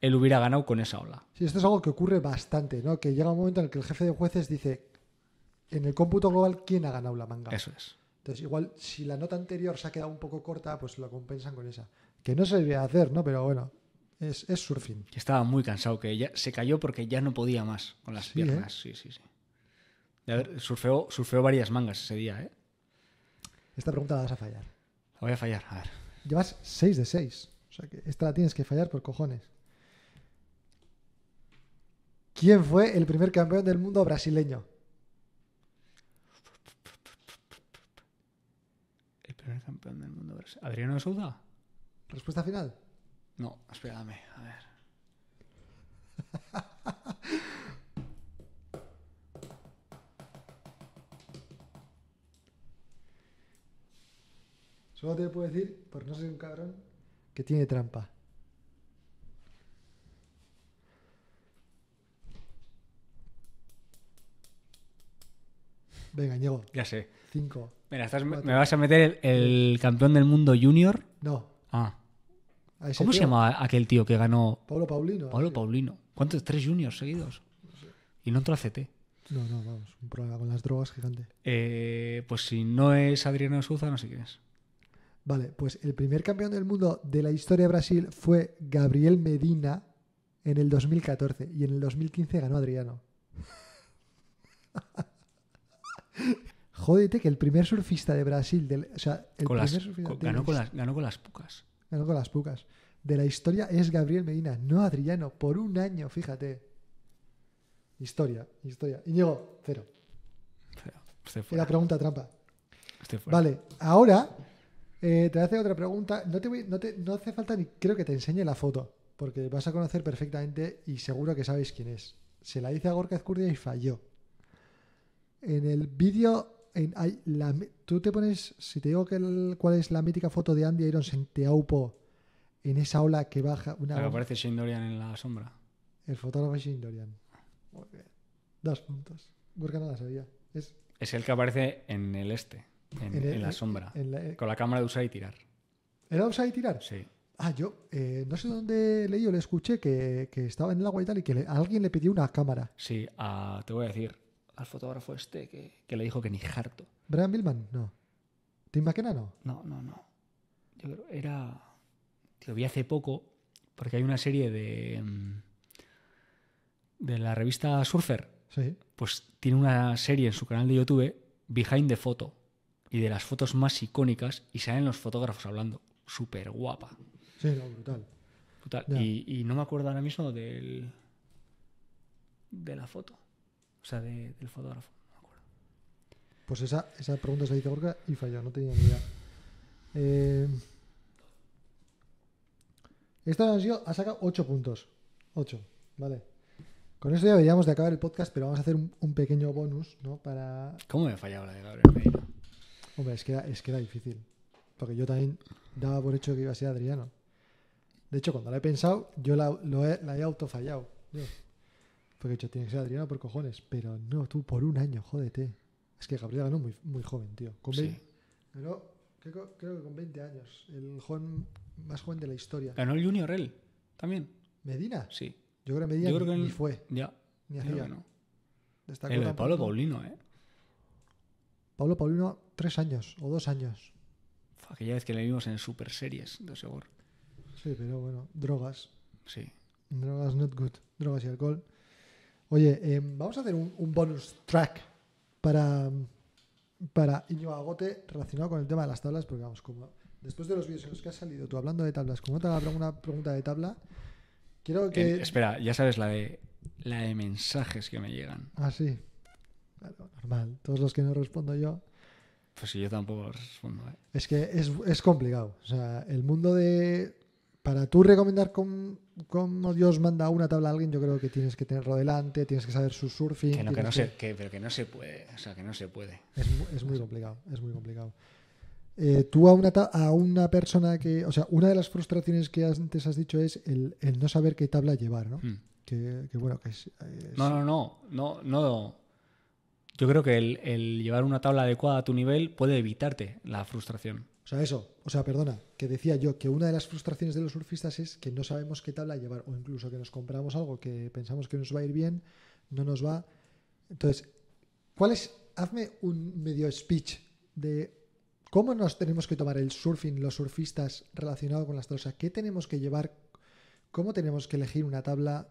él hubiera ganado con esa ola. Sí, esto es algo que ocurre bastante, ¿no? Que llega un momento en el que el jefe de jueces dice, en el cómputo global, ¿quién ha ganado la manga? Eso es. Entonces, igual, si la nota anterior se ha quedado un poco corta, pues lo compensan con esa que no se debía hacer, ¿no? Pero bueno, es, es surfing. Estaba muy cansado, que ella se cayó porque ya no podía más con las piernas. ¿eh? Sí, sí, sí. a ver, surfeó, varias mangas ese día, ¿eh? Esta pregunta la vas a fallar. La voy a fallar, Llevas 6 de 6. O sea que esta la tienes que fallar por cojones. ¿Quién fue el primer campeón del mundo brasileño? El primer campeón del mundo brasileño. ¿Adriano Souda? ¿Respuesta final? No, espérame, a ver. Solo te puedo decir, por no ser un cabrón, que tiene trampa. Venga, llego. Ya sé. Cinco. Mira, ¿me vas a meter el, el campeón del mundo junior? No. Ah. ¿Cómo se llama aquel tío que ganó? Pablo Paulino. Paulino. ¿Cuántos? ¿Tres juniors seguidos? Y no entró a CT. No, no, vamos. Un problema con las drogas gigante. Eh, pues si no es Adriano Souza, no sé quién es. Vale, pues el primer campeón del mundo de la historia de Brasil fue Gabriel Medina en el 2014 y en el 2015 ganó Adriano. Jódete que el primer surfista de Brasil, o sea, el primer surfista ganó, con las, ganó con las pucas. Ganó con las pucas. De la historia es Gabriel Medina, no Adriano, por un año, fíjate. Historia, historia. Íñigo, cero. Cero. fue pregunta trampa. Vale, ahora eh, te voy a hacer otra pregunta. No, hace falta ni creo que te enseñe la foto, porque vas a conocer perfectamente y seguro que sabéis quién es. Se la dice a Gorka Ezcurdia y falló. En el vídeo tú te pones, si te digo que cuál es la mítica foto de Andy Irons en Teaupo, en esa ola que baja. Una aparece Shane en la sombra. El fotógrafo es Shane Muy bien. Dos puntos. Es... el que aparece en el este, en, la e, sombra. E. con la cámara de usar y tirar. ¿Era usar y tirar? Sí. Ah, yo eh, no sé dónde leí o le escuché que, estaba en el agua y tal y que alguien le pidió una cámara. Sí, ah, te voy a decir, al fotógrafo este que, le dijo que ni harto. ¿Brian Billman? No. ¿Tim McKenna no? No, no, no. Yo creo, era. Lo vi hace poco, porque hay una serie de. Mm, de la revista Surfer. Sí. Pues tiene una serie en su canal de YouTube, Behind the Photo, y de las fotos más icónicas, y salen los fotógrafos hablando. Súper guapa. Sí, era brutal. Brutal. Y, y no me acuerdo ahora mismo del. de la foto o sea, del fotógrafo. No me acuerdo. Pues esa, pregunta se ha hice Gorka y falló, no tenía ni idea. Eh, esta ha, sacado 8 puntos. 8, vale. Con esto ya deberíamos de acabar el podcast, pero vamos a hacer un, pequeño bonus, ¿no? Para... ¿Cómo me ha fallado la de Gabriel Hombre, es que, era, difícil. Porque yo también daba por hecho que iba a ser Adriano. De hecho, cuando la he pensado, yo la, he, autofallado. Porque he dicho, tiene que ser Adriana por cojones. Pero no, tú por un año, jódete. Es que Gabriel ganó muy, muy joven, tío. Con sí. ganó, creo, que con 20 años. El joven más joven de la historia. Ganó el Junior él, también. ¿Medina? Sí. Yo creo que Medina ni, fue. Ya. Ni hacía. No. El de Pablo Paulino, ¿eh? Pablo Paulino, tres años o dos años. Aquella vez que le vimos en Super Series, de seguro. Sí, pero bueno, drogas. Sí. Drogas not good. Drogas y alcohol. Oye, em, vamos a hacer un, bonus track para, para Iño Agote relacionado con el tema de las tablas, porque vamos, como después de los vídeos en los que has salido tú hablando de tablas, como te hago una pregunta de tabla, quiero que. Eh, espera, ya sabes la de la de mensajes que me llegan. Ah, sí. Claro, normal. Todos los que no respondo yo. Pues sí, yo tampoco respondo. ¿eh? Es que es, es complicado. O sea, el mundo de. Para tú recomendar con como Dios manda una tabla a alguien, yo creo que tienes que tenerlo delante, tienes que saber su surfing. Que pero que no se puede. O sea, que no se puede. Es, muy complicado, es muy complicado. Eh, tú a una, a una persona que. O sea, una de las frustraciones que antes has dicho es el, no saber qué tabla llevar, ¿no? Hmm. Que, bueno, que No, no, no, no, no. Yo creo que el llevar una tabla adecuada a tu nivel puede evitarte la frustración. O sea, eso, o sea, perdona, que decía yo que una de las frustraciones de los surfistas es que no sabemos qué tabla llevar, o incluso que nos compramos algo que pensamos que nos va a ir bien, no nos va. Entonces, ¿cuál es? Hazme un medio speech de cómo nos tenemos que tomar el surfing, los surfistas, relacionado con las tablas. ¿qué tenemos que llevar? ¿Cómo tenemos que elegir una tabla?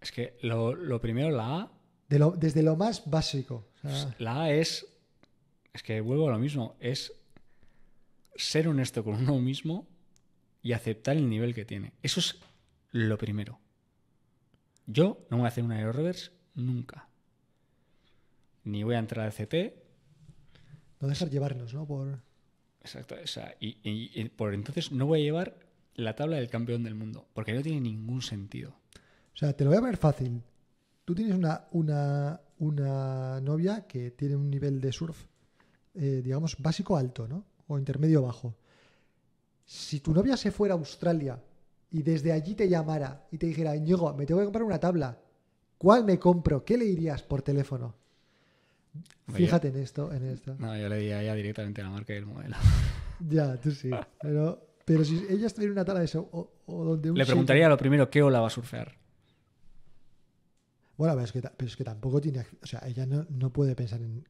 Es que lo, primero, la A. desde lo más básico. Pues, la A es. Es que vuelvo a lo mismo, es ser honesto con uno mismo y aceptar el nivel que tiene. Eso es lo primero. Yo no voy a hacer un aero reverse nunca. Ni voy a entrar al CT. No dejar llevarnos, ¿no? Por... Exacto. O sea, y, por entonces no voy a llevar la tabla del campeón del mundo, porque no tiene ningún sentido. O sea, te lo voy a poner fácil. Tú tienes una, una, novia que tiene un nivel de surf, eh, digamos, básico alto, ¿no? o intermedio bajo. Si tu novia se fuera a Australia y desde allí te llamara y te dijera, Diego, me tengo que comprar una tabla, ¿cuál me compro? ¿Qué le dirías por teléfono? Fíjate en esto, en No, yo le diría ya directamente la marca y el modelo. ya, tú sí. Pero, si ella estuviera en una tabla de eso, o, donde Le preguntaría lo primero, ¿qué ola va a surfear? Bueno, pero es que, pero es que tampoco tiene. O sea, ella no puede pensar en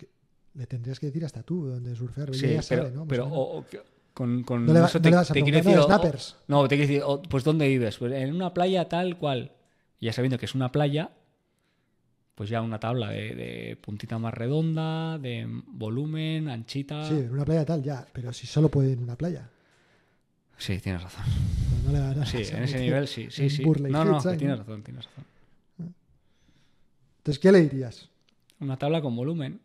le tendrías que decir hasta tú dónde surfear. Sí, pero, ¿no? pero con, con le, vas a te quiero decir, oh, oh". snappers. no, te quiero decir, oh, pues dónde vives, pues en una playa tal cual. Ya sabiendo que es una playa, pues ya una tabla de, puntita más redonda, de volumen, anchita. Sí, en una playa tal ya, pero si solo puede en una playa. Sí, tienes razón. sí, en ese nivel sí, sí, sí. no, no, tienes razón, tienes razón. Ah. Entonces, ¿qué le dirías? Una tabla con volumen.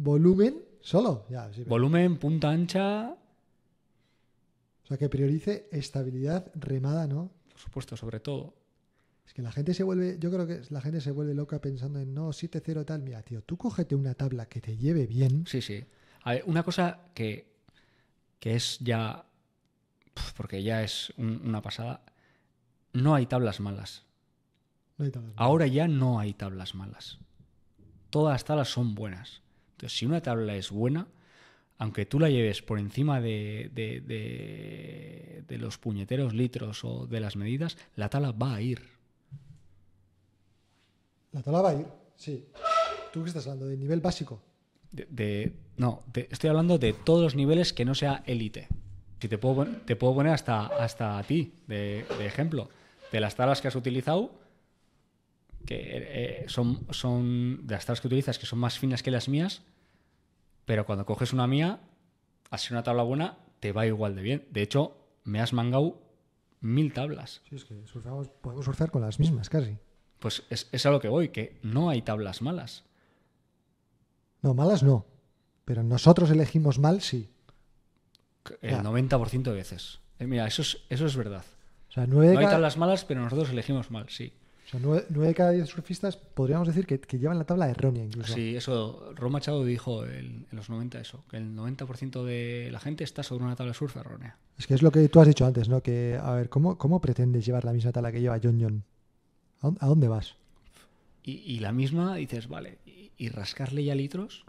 Volumen solo. Volumen, punta ancha. O sea, que priorice estabilidad remada, ¿no? Por supuesto, sobre todo. Es que la gente se vuelve, yo creo que la gente se vuelve loca pensando en no, 7-0 tal. Mira, tío, tú cógete una tabla que te lleve bien. Sí, sí. A ver, una cosa que, que es ya. Porque ya es una pasada. No hay tablas malas. No hay tablas malas. Ahora ya no hay tablas malas. Todas las tablas son buenas. Entonces, si una tabla es buena, aunque tú la lleves por encima de, los puñeteros litros o de las medidas, la tabla va a ir. La tabla va a ir, sí. ¿Tú qué estás hablando? ¿De nivel básico? De, no, estoy hablando de todos los niveles que no sea élite. Si te puedo, te puedo poner hasta, hasta a ti, de, ejemplo, de las tablas que has utilizado, que eh, son, son de las tablas que utilizas que son más finas que las mías, pero cuando coges una mía, así una tabla buena, te va igual de bien. De hecho, me has mangado mil tablas. Sí, es que surfamos, podemos surfear con las mismas casi. Pues es, es, a lo que voy, que no hay tablas malas. No, malas no. Pero nosotros elegimos mal, sí. El 90% de veces. Eh, mira, eso es, eso es verdad. O sea, no hay tablas malas, pero nosotros elegimos mal, sí. O nueve, de cada 10 surfistas podríamos decir que, llevan la tabla errónea incluso. Sí, eso, Roma Machado dijo en, los 90 eso, que el 90% de la gente está sobre una tabla surf errónea. Es que es lo que tú has dicho antes, ¿no? Que, a ver, ¿cómo, cómo pretendes llevar la misma tabla que lleva John John? ¿A dónde vas? Y, la misma, dices, vale, y, rascarle ya litros.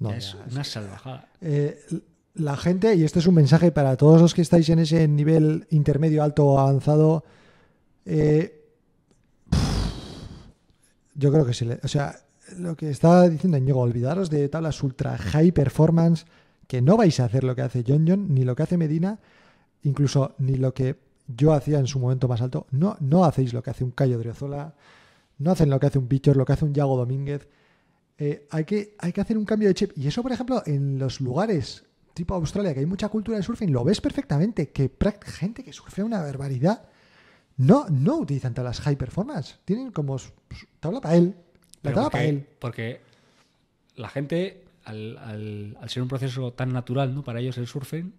No, es una salvajada. Eh, la gente, y este es un mensaje para todos los que estáis en ese nivel intermedio, alto o avanzado, eh, yo creo que sí. O sea, lo que está diciendo Ñigo, olvidaros de tablas ultra high performance, que no vais a hacer lo que hace John John, ni lo que hace Medina, incluso ni lo que yo hacía en su momento más alto. No, no hacéis lo que hace un Cayo Driozola, no hacen lo que hace un Bichor, lo que hace un Yago Domínguez. Eh, hay, que, hay que hacer un cambio de chip. Y eso, por ejemplo, en los lugares tipo Australia, que hay mucha cultura de surfing, lo ves perfectamente, que gente que surfea una barbaridad no, no utilizan tablas high performance. Tienen como tabla para él. La tabla para él. Porque la gente, al, ser un proceso tan natural ¿no? para ellos el surfing,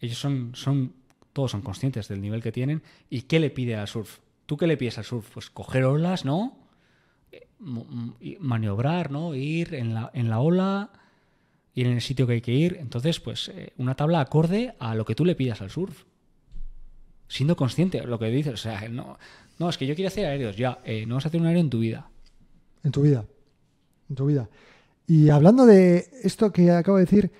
ellos son, son, todos son conscientes del nivel que tienen y qué le pide al surf. ¿Tú qué le pides al surf? Pues coger olas, ¿no? Eh, maniobrar, ¿no? Ir en la, en la ola, ir en el sitio que hay que ir. Entonces, pues, eh, una tabla acorde a lo que tú le pidas al surf siendo consciente de lo que dices. O sea, no, no, es que yo quiero hacer aéreos, ya, eh, no vas a hacer un aéreo en tu vida. En tu vida, en tu vida. Y hablando de esto que acabo de decir,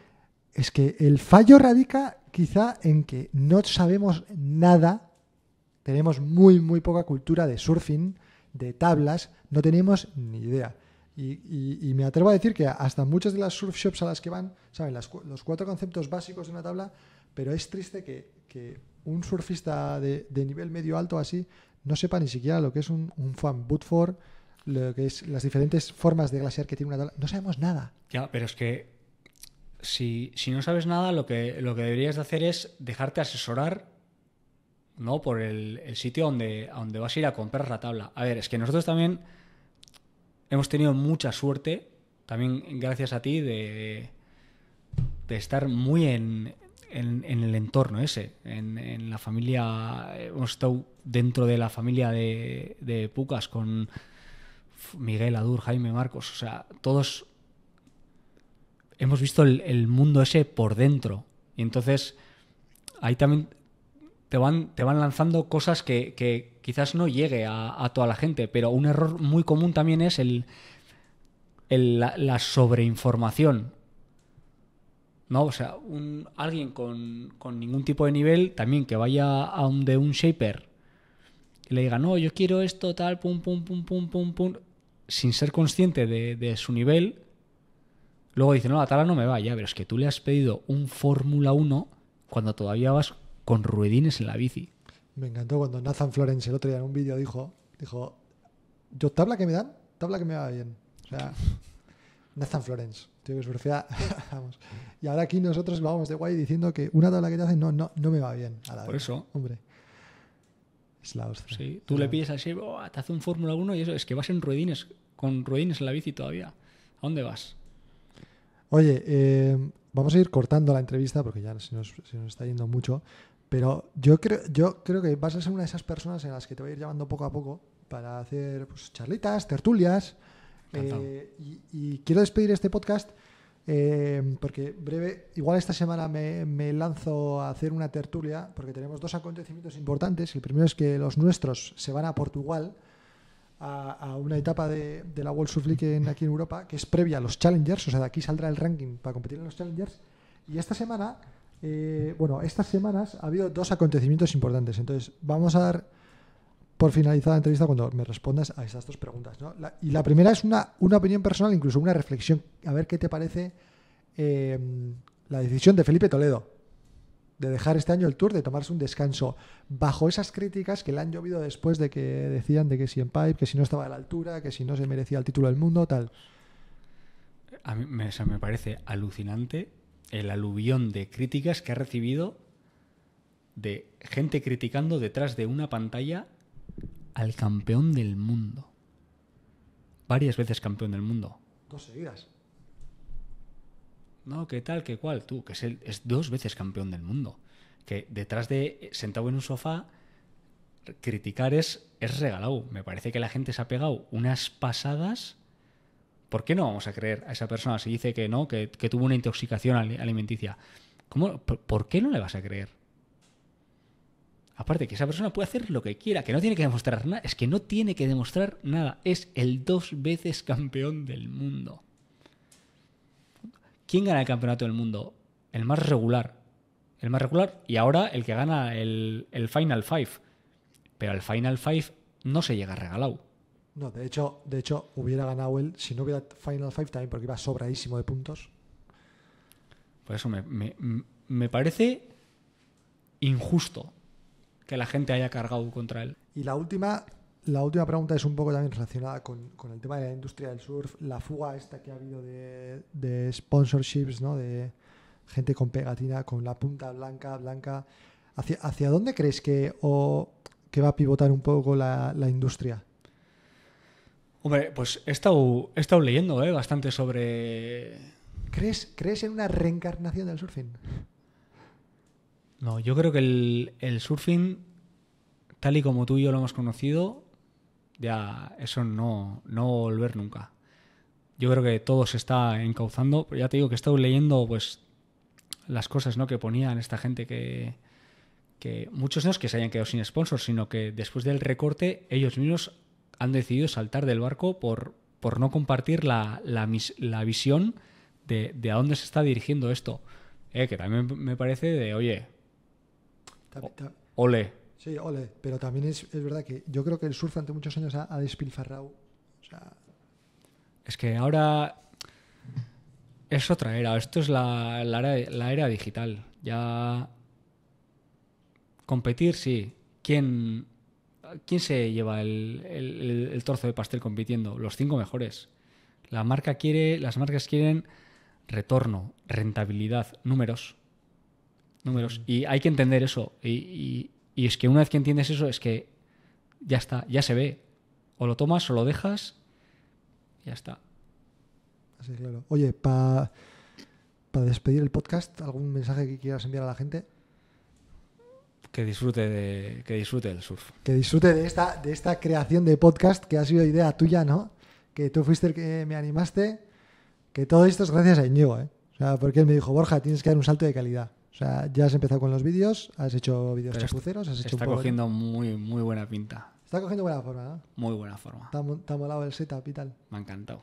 es que el fallo radica quizá en que no sabemos nada, tenemos muy, muy poca cultura de surfing, de tablas, no tenemos ni idea. Y, me atrevo a decir que hasta muchas de las surf shops a las que van, saben los cuatro conceptos básicos de una tabla, pero es triste que, que un surfista de, nivel medio alto así no sepa ni siquiera lo que es un, un fan for lo que es las diferentes formas de glaciar que tiene una tabla. No sabemos nada. Ya, pero es que si, si no sabes nada, lo que, lo que deberías de hacer es dejarte asesorar ¿no? por el, sitio donde, vas a ir a comprar la tabla. A ver, es que nosotros también hemos tenido mucha suerte, también gracias a ti, de, de estar muy en, en, el entorno ese, en, la familia, eh, hemos estado dentro de la familia de, Pucas con Miguel, Adur, Jaime, Marcos, o sea, todos hemos visto el, mundo ese por dentro. Y entonces ahí también te van, te van lanzando cosas que, quizás no llegue a, toda la gente, pero un error muy común también es el, la sobreinformación ¿no? O sea, un, alguien con, ningún tipo de nivel también que vaya a un, de un shaper y le diga, no, yo quiero esto, tal, pum, pum, pum, pum, pum, pum, sin ser consciente de, su nivel, luego dice, no, la tala no me va, ya, pero es que tú le has pedido un Fórmula 1 cuando todavía vas con ruedines en la bici. Me encantó cuando Nathan Florence el otro día en un vídeo dijo, dijo, yo tabla que me dan, tabla que me va bien. O sea, Nathan Florence. Y ahora aquí nosotros vamos de guay diciendo que una tabla que te hacen no, no, no me va bien. A la Por eso. Hombre. Es la ostra. tú le pides así, te hace un Fórmula 1 y eso, es que vas en ruedines, con ruedines en la bici todavía. ¿A dónde vas? Oye, eh, vamos a ir cortando la entrevista porque ya se nos, está yendo mucho, pero yo creo, yo creo que vas a ser una de esas personas en las que te voy a ir llamando poco a poco para hacer pues, charlitas, tertulias, eh, y, quiero despedir este podcast eh, porque breve, igual esta semana me, lanzo a hacer una tertulia porque tenemos dos acontecimientos importantes. El primero es que los nuestros se van a Portugal a, una etapa de, la World Surf League aquí en Europa que es previa a los Challengers, o sea, de aquí saldrá el ranking para competir en los Challengers. Y esta semana, eh, bueno, estas semanas ha habido dos acontecimientos importantes. Entonces, vamos a dar por finalizar la entrevista cuando me respondas a esas dos preguntas. y la primera es una, una, opinión personal, incluso una reflexión. A ver qué te parece eh, la decisión de Felipe Toledo de dejar este año el tour, de tomarse un descanso, bajo esas críticas que le han llovido después de que decían de que si en Pipe, que si no estaba a la altura, que si no se merecía el título del mundo, tal. A mí me parece alucinante el aluvión de críticas que ha recibido de gente criticando detrás de una pantalla al campeón del mundo. Varias veces campeón del mundo. Dos seguidas. No, ¿qué tal? ¿Qué cual? Tú, que es, es dos veces campeón del mundo. Que detrás de, eh, sentado en un sofá, criticar es, es regalado. Me parece que la gente se ha pegado unas pasadas. ¿Por qué no vamos a creer a esa persona si dice que no, que, tuvo una intoxicación alimenticia? ¿Cómo, ¿Por qué no le vas a creer? Aparte, que esa persona puede hacer lo que quiera, que no tiene que demostrar nada. Es que no tiene que demostrar nada. Es el dos veces campeón del mundo. ¿Quién gana el campeonato del mundo? El más regular. El más regular y ahora el que gana el, Final Five. Pero el Final Five no se llega regalado. No, de hecho, de hecho, hubiera ganado él si no hubiera Final Five también, porque iba sobradísimo de puntos. Por eso me parece injusto que la gente haya cargado contra él. Y la última, la última pregunta es un poco también relacionada con, el tema de la industria del surf, la fuga esta que ha habido de, sponsorships, ¿no? de gente con pegatina, con la punta blanca, blanca. ¿Hacia, dónde crees que, o, que va a pivotar un poco la, industria? Hombre, pues he estado, estado leyendo ¿eh? bastante sobre... ¿Crees, ¿Crees en una reencarnación del surfing? No, yo creo que el, el surfing, tal y como tú y yo lo hemos conocido, ya eso no, no volver nunca. Yo creo que todo se está encauzando. Pero ya te digo que he estado leyendo pues las cosas ¿no? que ponían esta gente que, que muchos no es que se hayan quedado sin sponsors, sino que después del recorte ellos mismos han decidido saltar del barco por, por no compartir la, la, la visión de, de, a dónde se está dirigiendo esto. Eh, que también me parece de, oye, ole. Sí, ole. Pero también es, verdad que yo creo que el surf durante muchos años ha, despilfarrado. Es que ahora es otra era. Esto es la, la, era, digital. Ya. Competir, sí. ¿Quién, quién se lleva el, el, de pastel compitiendo? Los cinco mejores. La marca quiere, las marcas quieren retorno, rentabilidad, números números. Y hay que entender eso. Y, es que una vez que entiendes eso, es que ya está, ya se ve. O lo tomas o lo dejas, ya está. Así claro. Oye, para despedir el podcast, ¿algún mensaje que quieras enviar a la gente? Que disfrute, de, que disfrute del surf. Que disfrute de esta, de esta creación de podcast que ha sido idea tuya, ¿no? Que tú fuiste el que me animaste. Que todo esto es gracias a Ñigo ¿eh? O sea, porque él me dijo, Borja, tienes que dar un salto de calidad. O sea, ya has empezado con los vídeos, has hecho vídeos chapuceros, has hecho Está cogiendo muy, muy buena pinta. Está cogiendo buena forma, ¿no? Muy buena forma. Te ha molado el setup y tal. Me ha encantado.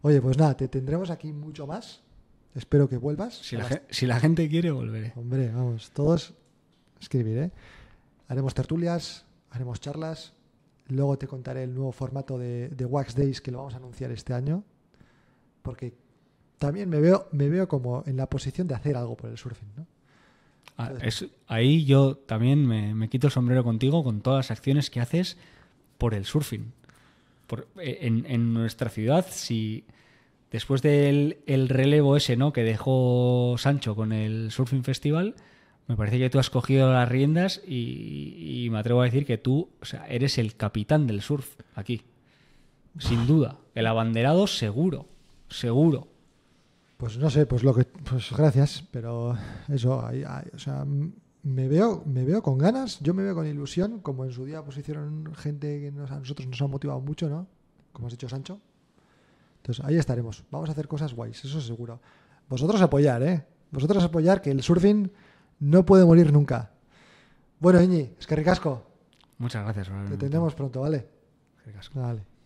Oye, pues nada, te tendremos aquí mucho más. Espero que vuelvas. Si, la, gente quiere, volveré. Hombre, vamos, todos escribiré. ¿eh? Haremos tertulias, haremos charlas. Luego te contaré el nuevo formato de, Wax Days que lo vamos a anunciar este año. Porque también me veo, me veo como en la posición de hacer algo por el surfing, ¿no? Ah, ahí yo también me, quito el sombrero contigo con todas las acciones que haces por el surfing. Eh, en, nuestra ciudad, si después del relevo ese ¿no? que dejó Sancho con el Surfing Festival, me parece que tú has cogido las riendas y, me atrevo a decir que tú o sea, eres el capitán del surf aquí. Sin duda. El abanderado seguro. Seguro. Pues no sé, pues lo que, pues gracias, pero eso, o sea, me veo, me veo con ganas, yo me veo con ilusión, como en su día pues hicieron gente que nos, a nosotros nos ha motivado mucho, ¿no? Como has dicho Sancho. Entonces ahí estaremos, vamos a hacer cosas guays, eso seguro. Vosotros apoyar, ¿eh? Vosotros apoyar que el surfing no puede morir nunca. Bueno, Iñi, es que ricasco. Muchas gracias. Te tendremos pronto, ¿vale? Ricasco. Vale.